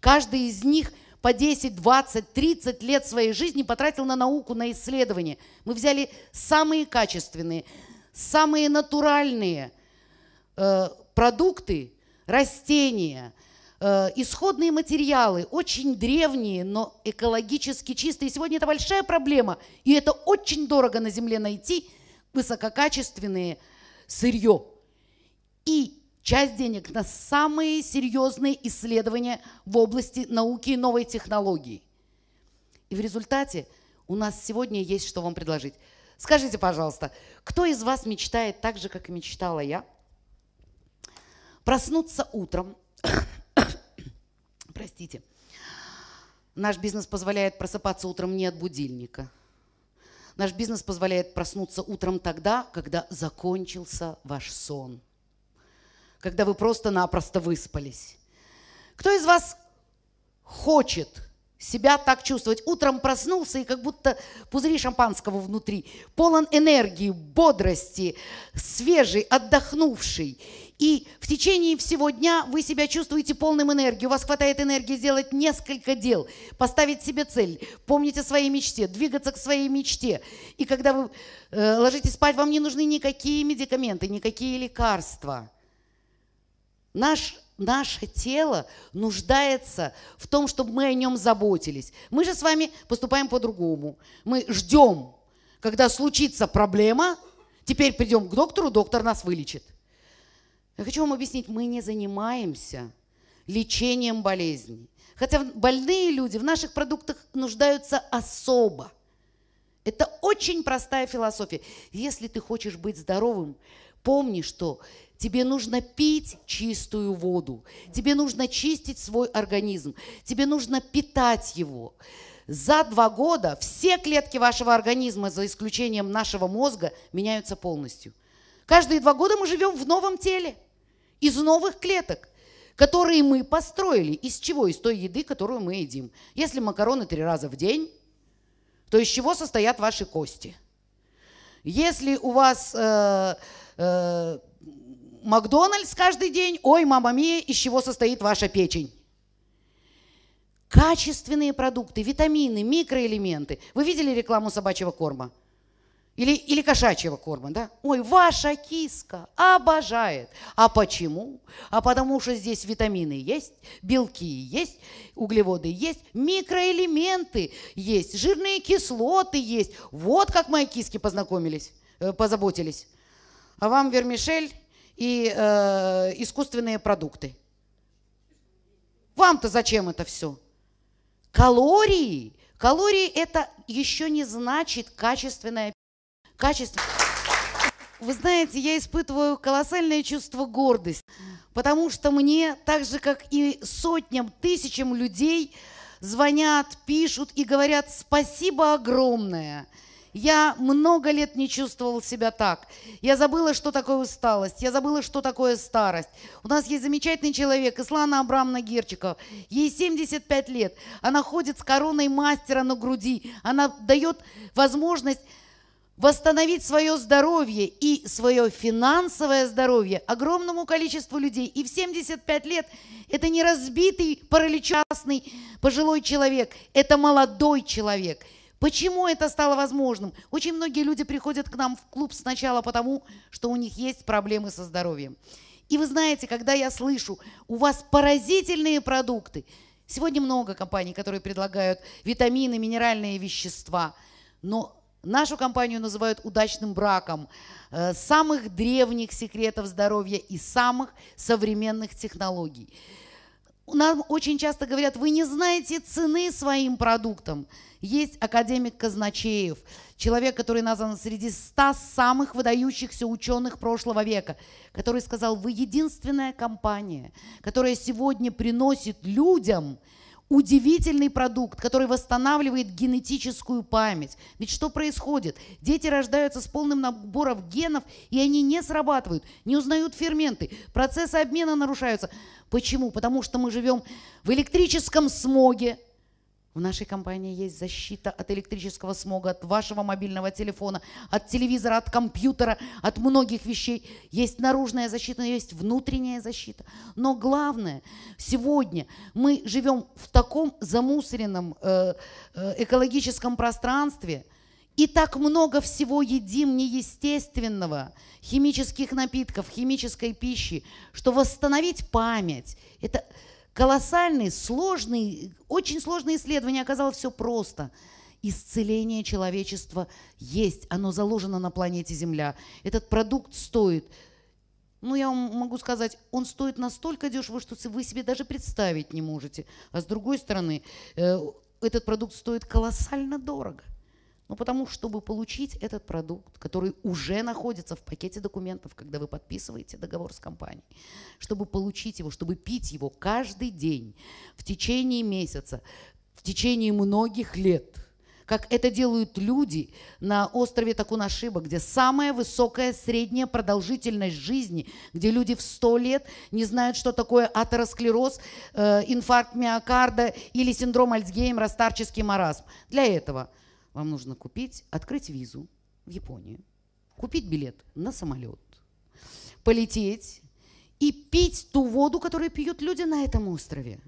Каждый из них по 10, 20, 30 лет своей жизни потратил на науку, на исследование. Мы взяли самые качественные, самые натуральные э, продукты, растения – Э, исходные материалы, очень древние, но экологически чистые. сегодня это большая проблема, и это очень дорого на Земле найти высококачественные сырье. И часть денег на самые серьезные исследования в области науки и новой технологии. И в результате у нас сегодня есть что вам предложить. Скажите, пожалуйста, кто из вас мечтает так же, как и мечтала я? Проснуться утром, простите. Наш бизнес позволяет просыпаться утром не от будильника. Наш бизнес позволяет проснуться утром тогда, когда закончился ваш сон. Когда вы просто-напросто выспались. Кто из вас хочет себя так чувствовать? Утром проснулся и как будто пузыри шампанского внутри. Полон энергии, бодрости, свежий, отдохнувший и в течение всего дня вы себя чувствуете полным энергией, у вас хватает энергии сделать несколько дел, поставить себе цель, помнить о своей мечте, двигаться к своей мечте. И когда вы э, ложитесь спать, вам не нужны никакие медикаменты, никакие лекарства. Наш наше тело нуждается в том, чтобы мы о нем заботились. Мы же с вами поступаем по-другому. Мы ждем, когда случится проблема, теперь придем к доктору, доктор нас вылечит. Я хочу вам объяснить, мы не занимаемся лечением болезней. Хотя больные люди в наших продуктах нуждаются особо. Это очень простая философия. Если ты хочешь быть здоровым, помни, что тебе нужно пить чистую воду, тебе нужно чистить свой организм, тебе нужно питать его. За два года все клетки вашего организма, за исключением нашего мозга, меняются полностью. Каждые два года мы живем в новом теле – из новых клеток, которые мы построили. Из чего? Из той еды, которую мы едим. Если макароны три раза в день, то из чего состоят ваши кости? Если у вас э, э, Макдональдс каждый день, ой, мама мия, из чего состоит ваша печень? Качественные продукты, витамины, микроэлементы. Вы видели рекламу собачьего корма? Или, или кошачьего корма, да? Ой, ваша киска обожает. А почему? А потому что здесь витамины есть, белки есть, углеводы есть, микроэлементы есть, жирные кислоты есть. Вот как мои киски познакомились, э, позаботились. А вам вермишель и э, искусственные продукты. Вам-то зачем это все? Калории. Калории это еще не значит качественное качество. Вы знаете, я испытываю колоссальное чувство гордости, потому что мне, так же как и сотням, тысячам людей, звонят, пишут и говорят «спасибо огромное». Я много лет не чувствовал себя так. Я забыла, что такое усталость. Я забыла, что такое старость. У нас есть замечательный человек, Ислана Абрамовна Герчикова. Ей 75 лет. Она ходит с короной мастера на груди. Она дает возможность восстановить свое здоровье и свое финансовое здоровье огромному количеству людей. И в 75 лет это не разбитый, параличастный пожилой человек, это молодой человек. Почему это стало возможным? Очень многие люди приходят к нам в клуб сначала потому, что у них есть проблемы со здоровьем. И вы знаете, когда я слышу, у вас поразительные продукты, сегодня много компаний, которые предлагают витамины, минеральные вещества, но Нашу компанию называют удачным браком э, самых древних секретов здоровья и самых современных технологий. Нам очень часто говорят, вы не знаете цены своим продуктам. Есть академик Казначеев, человек, который назван среди 100 самых выдающихся ученых прошлого века, который сказал, вы единственная компания, которая сегодня приносит людям удивительный продукт, который восстанавливает генетическую память. Ведь что происходит? Дети рождаются с полным набором генов, и они не срабатывают, не узнают ферменты, процессы обмена нарушаются. Почему? Потому что мы живем в электрическом смоге, в нашей компании есть защита от электрического смога, от вашего мобильного телефона, от телевизора, от компьютера, от многих вещей. Есть наружная защита, есть внутренняя защита. Но главное, сегодня мы живем в таком замусоренном э, э экологическом пространстве, и так много всего едим неестественного, химических напитков, химической пищи, что восстановить память – это колоссальный, сложный, очень сложное исследование, оказалось все просто. Исцеление человечества есть, оно заложено на планете Земля. Этот продукт стоит, ну я вам могу сказать, он стоит настолько дешево, что вы себе даже представить не можете. А с другой стороны, э, этот продукт стоит колоссально дорого. Ну, потому чтобы получить этот продукт, который уже находится в пакете документов, когда вы подписываете договор с компанией, чтобы получить его, чтобы пить его каждый день, в течение месяца, в течение многих лет, как это делают люди на острове Такунашиба, где самая высокая средняя продолжительность жизни, где люди в 100 лет не знают, что такое атеросклероз, э, инфаркт миокарда или синдром Альцгеймера, старческий маразм. Для этого – вам нужно купить, открыть визу в Японию, купить билет на самолет, полететь и пить ту воду, которую пьют люди на этом острове.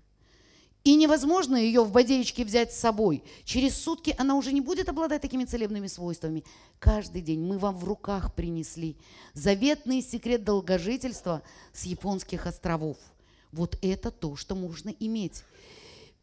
И невозможно ее в бодеечке взять с собой. Через сутки она уже не будет обладать такими целебными свойствами. Каждый день мы вам в руках принесли заветный секрет долгожительства с японских островов. Вот это то, что можно иметь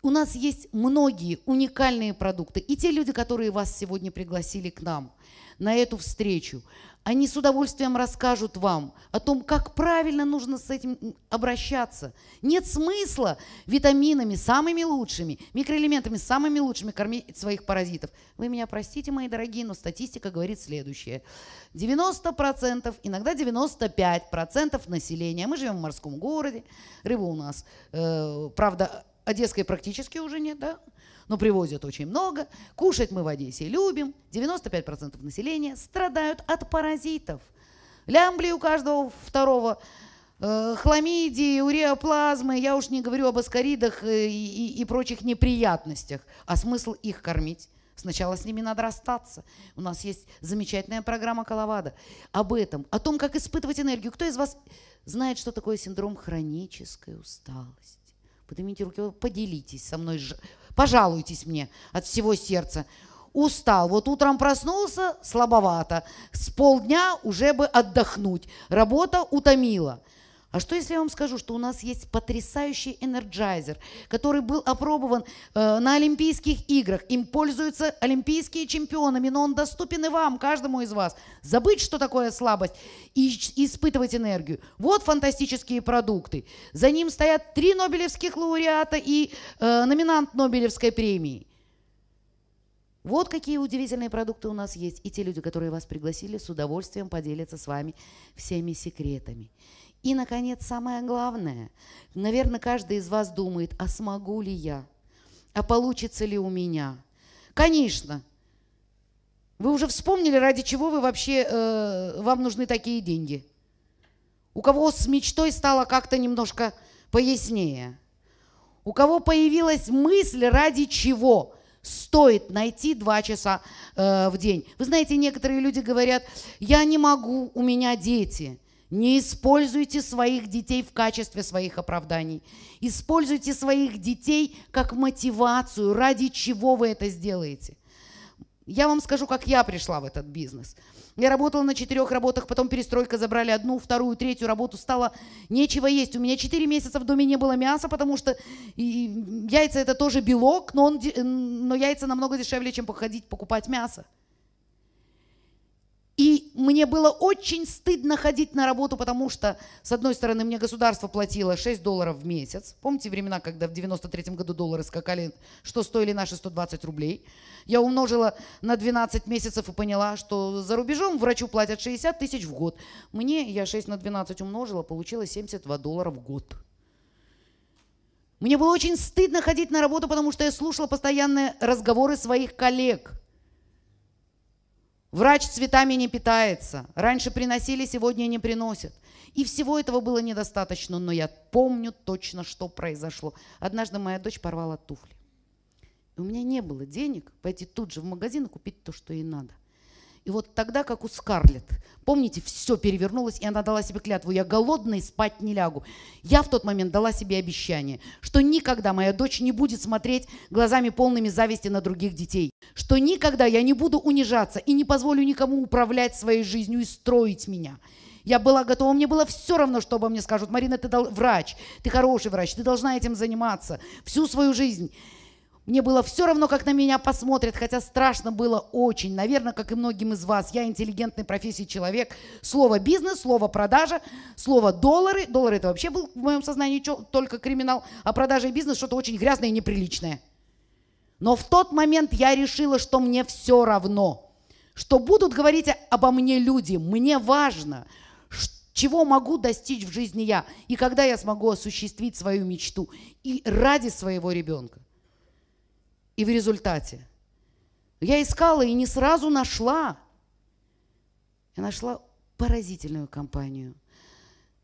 у нас есть многие уникальные продукты. И те люди, которые вас сегодня пригласили к нам на эту встречу, они с удовольствием расскажут вам о том, как правильно нужно с этим обращаться. Нет смысла витаминами самыми лучшими, микроэлементами самыми лучшими кормить своих паразитов. Вы меня простите, мои дорогие, но статистика говорит следующее. 90%, иногда 95% населения, мы живем в морском городе, рыба у нас, э, правда, Одесской практически уже нет, да? Но привозят очень много. Кушать мы в Одессе любим. 95% населения страдают от паразитов. Лямбли у каждого второго, э, хламидии, уреоплазмы, я уж не говорю об аскаридах э, и, и, и прочих неприятностях. А смысл их кормить? Сначала с ними надо расстаться. У нас есть замечательная программа Коловада об этом, о том, как испытывать энергию. Кто из вас знает, что такое синдром хронической усталости? Поднимите руки, поделитесь со мной, пожалуйтесь мне от всего сердца. Устал, вот утром проснулся, слабовато, с полдня уже бы отдохнуть, работа утомила – а что, если я вам скажу, что у нас есть потрясающий энерджайзер, который был опробован э, на Олимпийских играх. Им пользуются олимпийские чемпионами, но он доступен и вам, каждому из вас. Забыть, что такое слабость, и, испытывать энергию. Вот фантастические продукты. За ним стоят три нобелевских лауреата и э, номинант Нобелевской премии. Вот какие удивительные продукты у нас есть. И те люди, которые вас пригласили, с удовольствием поделятся с вами всеми секретами. И, наконец, самое главное, наверное, каждый из вас думает, а смогу ли я, а получится ли у меня. Конечно, вы уже вспомнили, ради чего вы вообще, э, вам нужны такие деньги. У кого с мечтой стало как-то немножко пояснее. У кого появилась мысль, ради чего стоит найти два часа э, в день. Вы знаете, некоторые люди говорят, я не могу, у меня дети. Не используйте своих детей в качестве своих оправданий. Используйте своих детей как мотивацию, ради чего вы это сделаете. Я вам скажу, как я пришла в этот бизнес. Я работала на четырех работах, потом перестройка забрали одну, вторую, третью работу, стало нечего есть. У меня четыре месяца в доме не было мяса, потому что яйца это тоже белок, но, он, но яйца намного дешевле, чем походить покупать мясо. И мне было очень стыдно ходить на работу, потому что, с одной стороны, мне государство платило 6 долларов в месяц. Помните времена, когда в 93 году доллары скакали, что стоили наши 120 рублей? Я умножила на 12 месяцев и поняла, что за рубежом врачу платят 60 тысяч в год. Мне, я 6 на 12 умножила, получила 72 доллара в год. Мне было очень стыдно ходить на работу, потому что я слушала постоянные разговоры своих коллег – Врач цветами не питается. Раньше приносили, сегодня не приносят. И всего этого было недостаточно, но я помню точно, что произошло. Однажды моя дочь порвала туфли. И у меня не было денег пойти тут же в магазин и купить то, что ей надо – и вот тогда, как у Скарлетт, помните, все перевернулось, и она дала себе клятву, я голодной спать не лягу. Я в тот момент дала себе обещание, что никогда моя дочь не будет смотреть глазами полными зависти на других детей, что никогда я не буду унижаться и не позволю никому управлять своей жизнью и строить меня. Я была готова, мне было все равно, что обо мне скажут. Марина, ты дол- врач, ты хороший врач, ты должна этим заниматься всю свою жизнь. Мне было все равно, как на меня посмотрят, хотя страшно было очень. Наверное, как и многим из вас, я интеллигентной профессии человек. Слово бизнес, слово продажа, слово доллары. Доллары это вообще был в моем сознании только криминал, а продажа и бизнес что-то очень грязное и неприличное. Но в тот момент я решила, что мне все равно, что будут говорить обо мне люди. Мне важно, чего могу достичь в жизни я и когда я смогу осуществить свою мечту и ради своего ребенка. И в результате я искала и не сразу нашла. Я нашла поразительную компанию.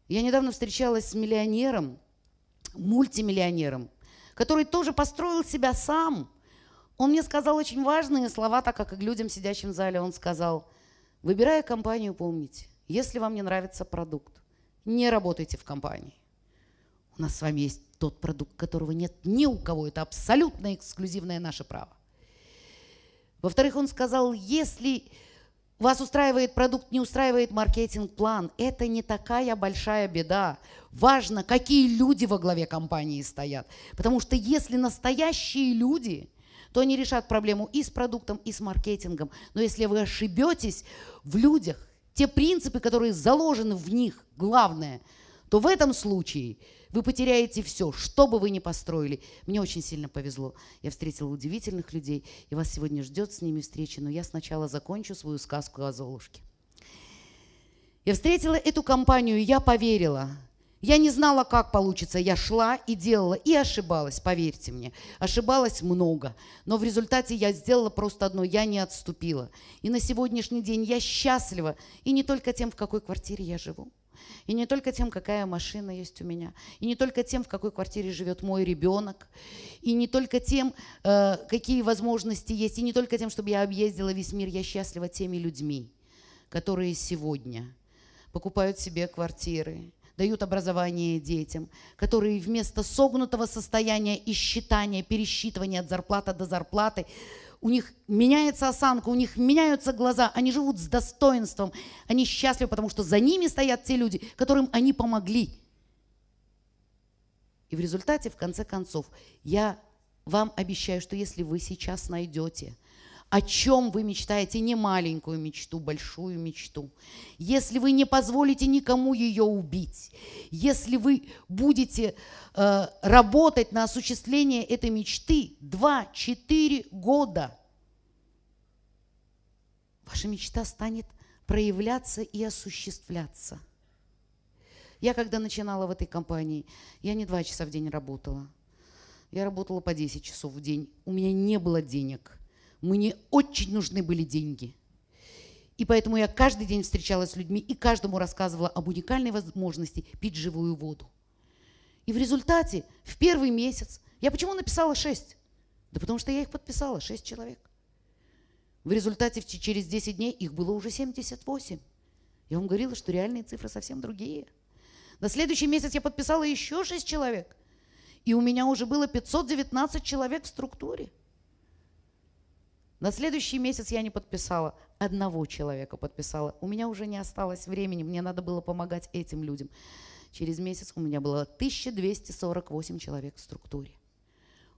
Я недавно встречалась с миллионером, мультимиллионером, который тоже построил себя сам. Он мне сказал очень важные слова, так как и людям, сидящим в зале, он сказал, выбирая компанию, помните, если вам не нравится продукт, не работайте в компании. У нас с вами есть тот продукт, которого нет ни у кого. Это абсолютно эксклюзивное наше право. Во-вторых, он сказал, если вас устраивает продукт, не устраивает маркетинг-план, это не такая большая беда. Важно, какие люди во главе компании стоят. Потому что если настоящие люди – то они решат проблему и с продуктом, и с маркетингом. Но если вы ошибетесь в людях, те принципы, которые заложены в них, главное – то в этом случае вы потеряете все, что бы вы ни построили. Мне очень сильно повезло. Я встретила удивительных людей, и вас сегодня ждет с ними встреча, но я сначала закончу свою сказку о Золушке. Я встретила эту компанию, я поверила. Я не знала, как получится. Я шла и делала, и ошибалась, поверьте мне. Ошибалась много. Но в результате я сделала просто одно, я не отступила. И на сегодняшний день я счастлива, и не только тем, в какой квартире я живу. И не только тем, какая машина есть у меня, и не только тем, в какой квартире живет мой ребенок, и не только тем, э, какие возможности есть, и не только тем, чтобы я объездила весь мир, я счастлива теми людьми, которые сегодня покупают себе квартиры, дают образование детям, которые вместо согнутого состояния и считания, пересчитывания от зарплаты до зарплаты у них меняется осанка, у них меняются глаза, они живут с достоинством, они счастливы, потому что за ними стоят те люди, которым они помогли. И в результате, в конце концов, я вам обещаю, что если вы сейчас найдете – о чем вы мечтаете, не маленькую мечту, большую мечту. Если вы не позволите никому ее убить, если вы будете э, работать на осуществление этой мечты 2-4 года, ваша мечта станет проявляться и осуществляться. Я когда начинала в этой компании, я не два часа в день работала. Я работала по 10 часов в день. У меня не было денег. Мне очень нужны были деньги. И поэтому я каждый день встречалась с людьми и каждому рассказывала об уникальной возможности пить живую воду. И в результате в первый месяц, я почему написала шесть? Да потому что я их подписала, шесть человек. В результате через 10 дней их было уже 78. Я вам говорила, что реальные цифры совсем другие. На следующий месяц я подписала еще 6 человек. И у меня уже было 519 человек в структуре. На следующий месяц я не подписала, одного человека подписала. У меня уже не осталось времени, мне надо было помогать этим людям. Через месяц у меня было 1248 человек в структуре.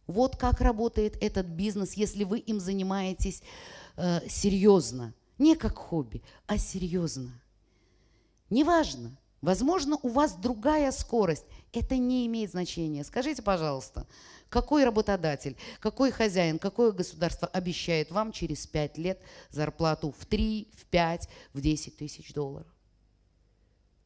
Вот как работает этот бизнес, если вы им занимаетесь э, серьезно. Не как хобби, а серьезно. Неважно, Возможно, у вас другая скорость. Это не имеет значения. Скажите, пожалуйста, какой работодатель, какой хозяин, какое государство обещает вам через 5 лет зарплату в 3, в 5, в 10 тысяч долларов?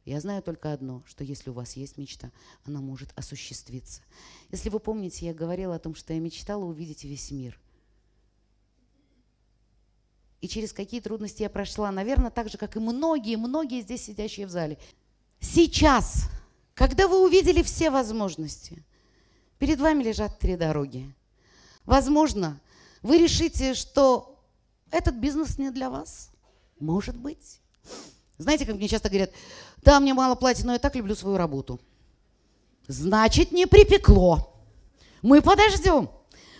Я знаю только одно, что если у вас есть мечта, она может осуществиться. Если вы помните, я говорила о том, что я мечтала увидеть весь мир. И через какие трудности я прошла, наверное, так же, как и многие, многие здесь сидящие в зале. Сейчас, когда вы увидели все возможности, перед вами лежат три дороги. Возможно, вы решите, что этот бизнес не для вас. Может быть. Знаете, как мне часто говорят, да, мне мало платят, но я так люблю свою работу. Значит, не припекло. Мы подождем.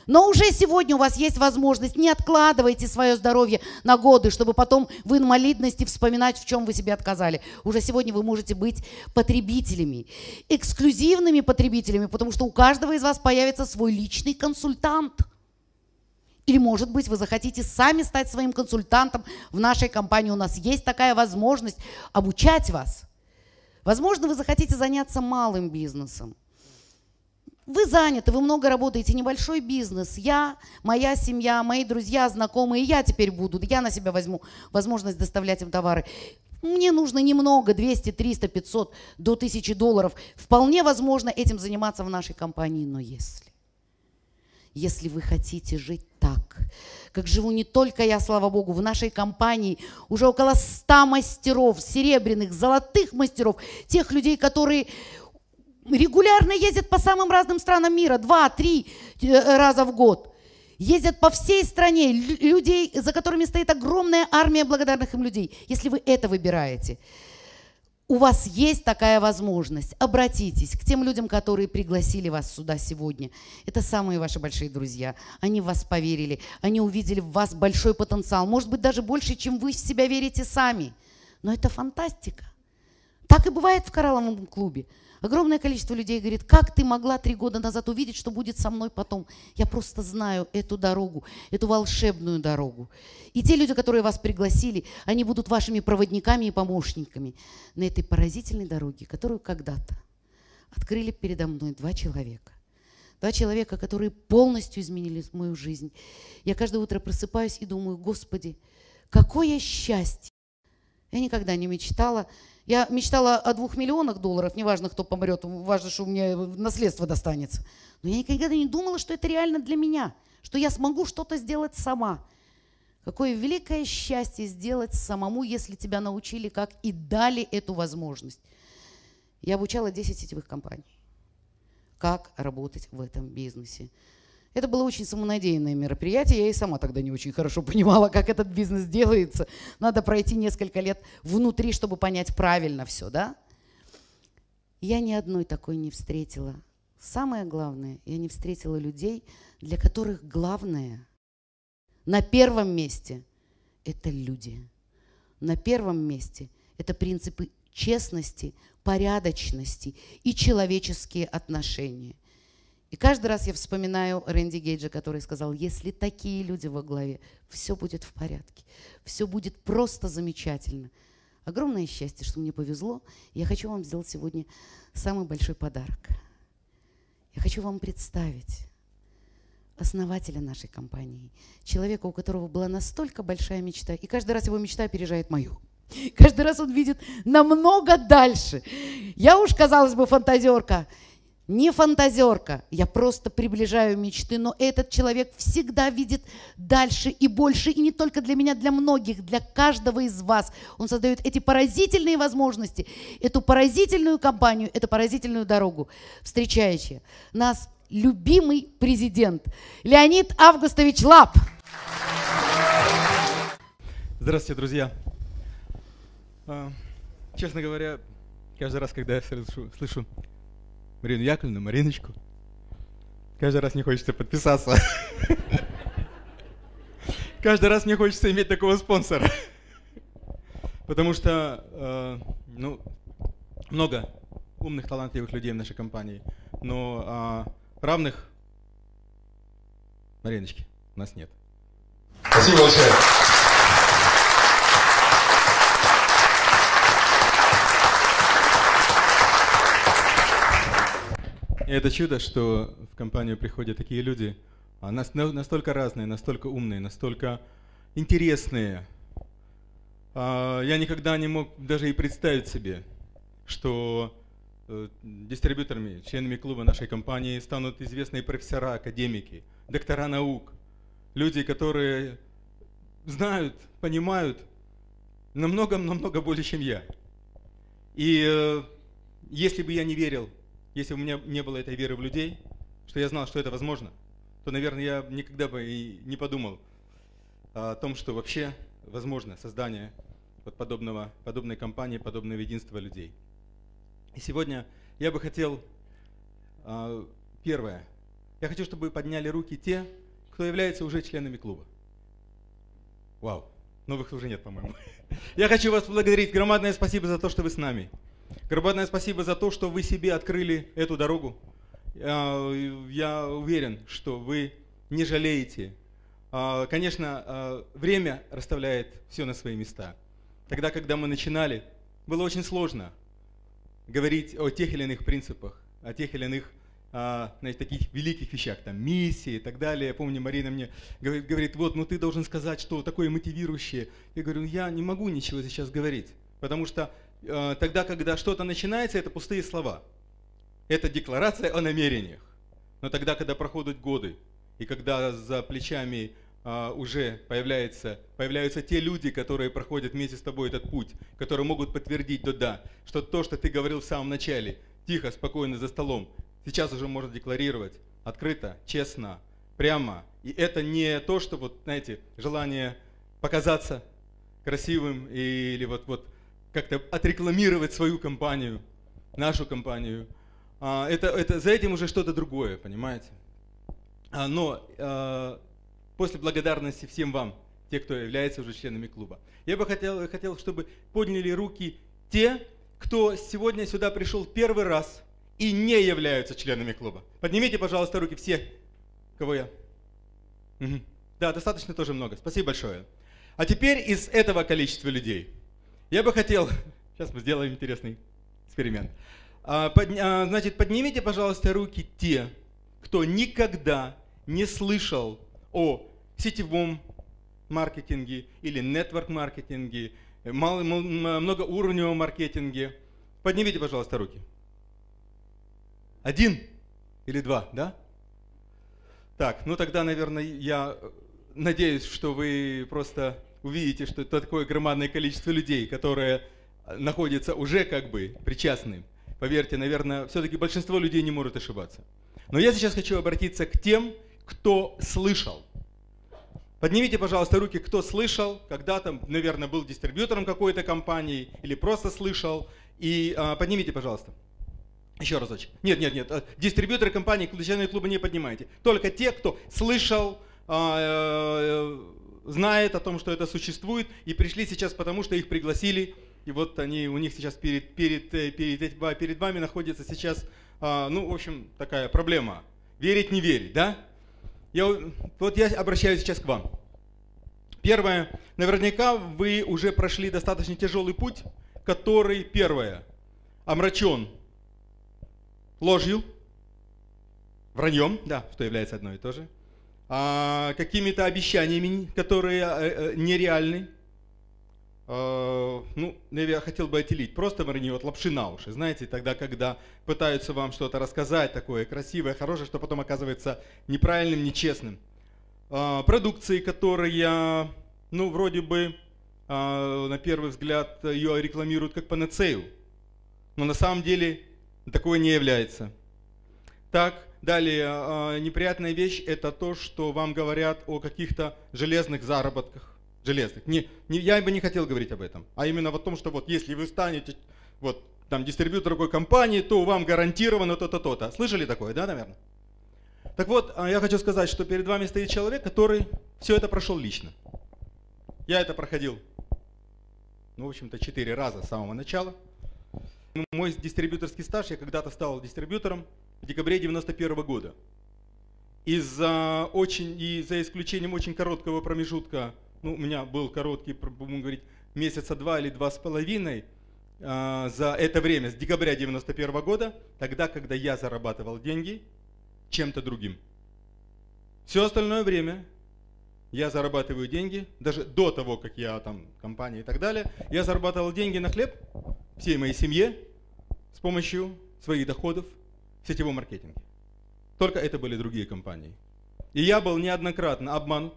Но уже сегодня у вас есть возможность, не откладывайте свое здоровье на годы, чтобы потом в инвалидности вспоминать, в чем вы себе отказали. Уже сегодня вы можете быть потребителями, эксклюзивными потребителями, потому что у каждого из вас появится свой личный консультант. Или, может быть, вы захотите сами стать своим консультантом в нашей компании. У нас есть такая возможность обучать вас. Возможно, вы захотите заняться малым бизнесом вы заняты, вы много работаете, небольшой бизнес. Я, моя семья, мои друзья, знакомые, я теперь буду, я на себя возьму возможность доставлять им товары. Мне нужно немного, 200, 300, 500, до 1000 долларов. Вполне возможно этим заниматься в нашей компании, но если если вы хотите жить так, как живу не только я, слава Богу, в нашей компании уже около 100 мастеров, серебряных, золотых мастеров, тех людей, которые регулярно ездят по самым разным странам мира, два-три э, раза в год. Ездят по всей стране людей, за которыми стоит огромная армия благодарных им людей. Если вы это выбираете, у вас есть такая возможность. Обратитесь к тем людям, которые пригласили вас сюда сегодня. Это самые ваши большие друзья. Они в вас поверили, они увидели в вас большой потенциал, может быть, даже больше, чем вы в себя верите сами. Но это фантастика. Так и бывает в коралловом клубе. Огромное количество людей говорит, как ты могла три года назад увидеть, что будет со мной потом? Я просто знаю эту дорогу, эту волшебную дорогу. И те люди, которые вас пригласили, они будут вашими проводниками и помощниками на этой поразительной дороге, которую когда-то открыли передо мной два человека. Два человека, которые полностью изменили мою жизнь. Я каждое утро просыпаюсь и думаю, Господи, какое счастье! Я никогда не мечтала, я мечтала о двух миллионах долларов, неважно, кто помрет, важно, что у меня наследство достанется. Но я никогда не думала, что это реально для меня, что я смогу что-то сделать сама. Какое великое счастье сделать самому, если тебя научили как и дали эту возможность. Я обучала 10 сетевых компаний, как работать в этом бизнесе. Это было очень самонадеянное мероприятие, я и сама тогда не очень хорошо понимала, как этот бизнес делается. Надо пройти несколько лет внутри, чтобы понять правильно все, да? Я ни одной такой не встретила. Самое главное, я не встретила людей, для которых главное на первом месте – это люди. На первом месте – это принципы честности, порядочности и человеческие отношения. И каждый раз я вспоминаю Рэнди Гейджа, который сказал, если такие люди во главе, все будет в порядке, все будет просто замечательно. Огромное счастье, что мне повезло. Я хочу вам сделать сегодня самый большой подарок. Я хочу вам представить основателя нашей компании, человека, у которого была настолько большая мечта, и каждый раз его мечта опережает мою. Каждый раз он видит намного дальше. Я уж, казалось бы, фантазерка – не фантазерка, я просто приближаю мечты, но этот человек всегда видит дальше и больше, и не только для меня, для многих, для каждого из вас. Он создает эти поразительные возможности, эту поразительную компанию, эту поразительную дорогу, встречающие нас любимый президент Леонид Августович Лап. Здравствуйте, друзья. А, честно говоря, каждый раз, когда я слышу, слышу Марину Яковлевну, Мариночку. Каждый раз не хочется подписаться. Каждый раз мне хочется иметь такого спонсора. Потому что, э, ну, много умных, талантливых людей в нашей компании, но а, равных Мариночки у нас нет. Спасибо большое. это чудо, что в компанию приходят такие люди, настолько разные, настолько умные, настолько интересные. А, я никогда не мог даже и представить себе, что э, дистрибьюторами, членами клуба нашей компании станут известные профессора, академики, доктора наук, люди, которые знают, понимают намного-намного больше, чем я. И э, если бы я не верил если бы у меня не было этой веры в людей, что я знал, что это возможно, то, наверное, я никогда бы и не подумал о том, что вообще возможно создание вот подобного, подобной компании, подобного единства людей. И сегодня я бы хотел, а, первое, я хочу, чтобы подняли руки те, кто является уже членами клуба. Вау, новых уже нет, по-моему. Я хочу вас благодарить. Громадное спасибо за то, что вы с нами. Горбатное спасибо за то, что вы себе открыли эту дорогу. А, я уверен, что вы не жалеете. А, конечно, а, время расставляет все на свои места. Тогда, когда мы начинали, было очень сложно говорить о тех или иных принципах, о тех или иных знаете, таких великих вещах, там, миссии и так далее. Я помню, Марина мне говорит, говорит, вот, ну ты должен сказать, что такое мотивирующее. Я говорю, «Ну, я не могу ничего сейчас говорить, потому что Э, тогда, когда что-то начинается, это пустые слова. Это декларация о намерениях. Но тогда, когда проходят годы, и когда за плечами э, уже появляется, появляются те люди, которые проходят вместе с тобой этот путь, которые могут подтвердить, да, да, что то, что ты говорил в самом начале, тихо, спокойно за столом, сейчас уже можно декларировать открыто, честно, прямо. И это не то, что вот, знаете, желание показаться красивым или вот, вот как-то отрекламировать свою компанию, нашу компанию. А, это, это, за этим уже что-то другое, понимаете? А, но а, после благодарности всем вам, те, кто является уже членами клуба, я бы хотел, хотел чтобы подняли руки те, кто сегодня сюда пришел первый раз и не являются членами клуба. Поднимите, пожалуйста, руки все, кого я. Угу. Да, достаточно тоже много. Спасибо большое. А теперь из этого количества людей – я бы хотел, сейчас мы сделаем интересный эксперимент. А, под, а, значит, поднимите, пожалуйста, руки те, кто никогда не слышал о сетевом маркетинге или нетворк-маркетинге, многоуровневом маркетинге. Поднимите, пожалуйста, руки. Один или два, да? Так, ну тогда, наверное, я э, надеюсь, что вы просто увидите, что это такое громадное количество людей, которые э, находятся уже как бы причастны. Поверьте, наверное, все-таки большинство людей не может ошибаться. Но я сейчас хочу обратиться к тем, кто слышал. Поднимите, пожалуйста, руки, кто слышал, когда там, наверное, был дистрибьютором какой-то компании или просто слышал. И а, поднимите, пожалуйста. Еще разочек. Нет, нет, нет. Э, дистрибьюторы компании члены клуба не поднимайте. Только те, кто слышал, а, э, знает о том, что это существует, и пришли сейчас потому, что их пригласили, и вот они, у них сейчас перед, перед, э, перед, перед вами находится сейчас, а, ну, в общем, такая проблема. Верить, не верить, да? Я, вот я обращаюсь сейчас к вам. Первое. Наверняка вы уже прошли достаточно тяжелый путь, который, первое, омрачен ложью, враньем, да, что является одно и то же – а, какими-то обещаниями, которые а, а, нереальны. А, ну, я хотел бы отделить просто вранье от лапши на уши. Знаете, тогда, когда пытаются вам что-то рассказать такое красивое, хорошее, что потом оказывается неправильным, нечестным. А, продукции, которые, ну, вроде бы, а, на первый взгляд, ее рекламируют как панацею, но на самом деле такое не является. Так, Далее, а, неприятная вещь – это то, что вам говорят о каких-то железных заработках. Железных. Не, не, я бы не хотел говорить об этом, а именно о том, что вот если вы станете вот, там, дистрибьютор другой компании, то вам гарантировано то-то, то-то. Слышали такое, да, наверное? Так вот, а, я хочу сказать, что перед вами стоит человек, который все это прошел лично. Я это проходил, ну, в общем-то, четыре раза с самого начала – ну, мой дистрибьюторский стаж, я когда-то стал дистрибьютором в декабре 91 -го года. И за, очень, и за исключением очень короткого промежутка, ну, у меня был короткий, будем говорить, месяца два или два с половиной, а, за это время, с декабря 91 -го года, тогда, когда я зарабатывал деньги чем-то другим. Все остальное время я зарабатываю деньги, даже до того, как я там компания и так далее, я зарабатывал деньги на хлеб всей моей семье с помощью своих доходов в сетевом маркетинге. Только это были другие компании. И я был неоднократно обманут,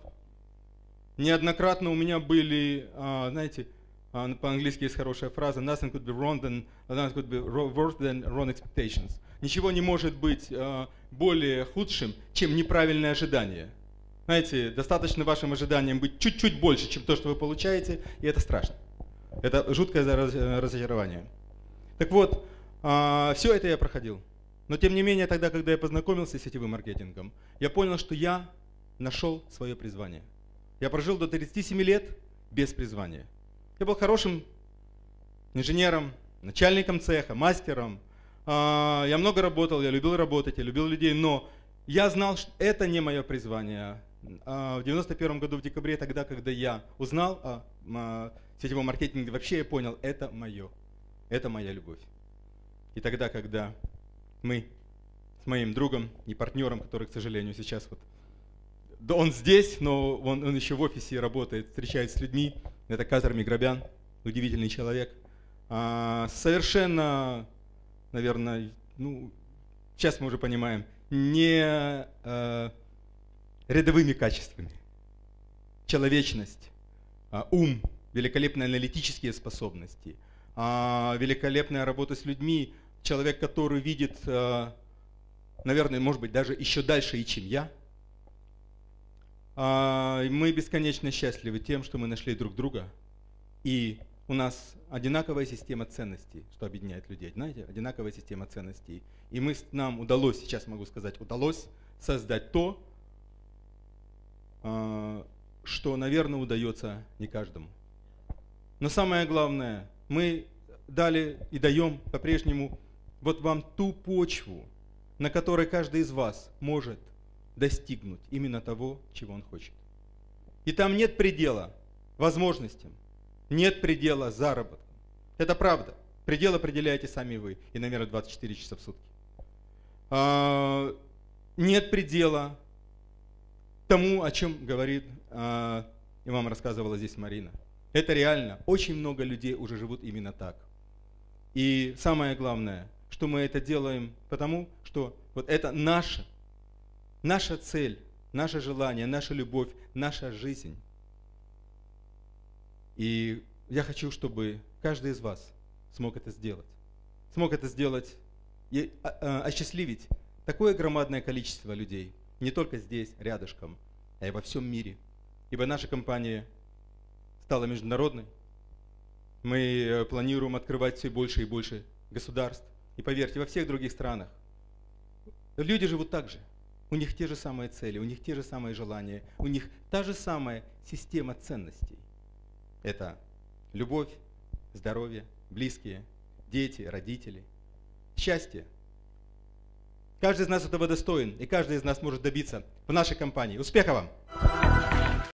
неоднократно у меня были, а, знаете, а, по-английски есть хорошая фраза, nothing could be wrong than, nothing could be worse than wrong expectations. Ничего не может быть а, более худшим, чем неправильное ожидание – знаете, достаточно вашим ожиданиям быть чуть-чуть больше, чем то, что вы получаете, и это страшно. Это жуткое э, разочарование. Так вот, а, все это я проходил. Но тем не менее, тогда, когда я познакомился с сетевым маркетингом, я понял, что я нашел свое призвание. Я прожил до 37 лет без призвания. Я был хорошим инженером, начальником цеха, мастером. А, я много работал, я любил работать, я любил людей, но я знал, что это не мое призвание. А, в девяносто первом году в декабре, тогда, когда я узнал о сетевом маркетинге, вообще я понял, это мое, это моя любовь. И тогда, когда мы с моим другом и партнером, который, к сожалению, сейчас вот, да он здесь, но он, он еще в офисе работает, встречается с людьми, это Казар Миграбян, удивительный человек, а, совершенно, наверное, ну, сейчас мы уже понимаем, не... А, рядовыми качествами. Человечность, а, ум, великолепные аналитические способности, а, великолепная работа с людьми, человек, который видит, а, наверное, может быть, даже еще дальше, и чем я. Мы бесконечно счастливы тем, что мы нашли друг друга, и у нас одинаковая система ценностей, что объединяет людей, знаете, одинаковая система ценностей. И мы, нам удалось, сейчас могу сказать, удалось создать то, а, что, наверное, удается не каждому. Но самое главное, мы дали и даем по-прежнему вот вам ту почву, на которой каждый из вас может достигнуть именно того, чего он хочет. И там нет предела возможностям, нет предела заработку. Это правда. Предел определяете сами вы и, наверное, 24 часа в сутки. А, нет предела тому, о чем говорит а, и вам рассказывала здесь Марина. Это реально. Очень много людей уже живут именно так. И самое главное, что мы это делаем потому, что вот это наша, наша цель, наше желание, наша любовь, наша жизнь. И я хочу, чтобы каждый из вас смог это сделать. Смог это сделать и а, а, осчастливить такое громадное количество людей – не только здесь, рядышком, а и во всем мире. Ибо наша компания стала международной. Мы э, планируем открывать все больше и больше государств. И поверьте, во всех других странах люди живут так же. У них те же самые цели, у них те же самые желания, у них та же самая система ценностей. Это любовь, здоровье, близкие, дети, родители, счастье – Каждый из нас этого достоин, и каждый из нас может добиться в нашей компании. Успехов вам!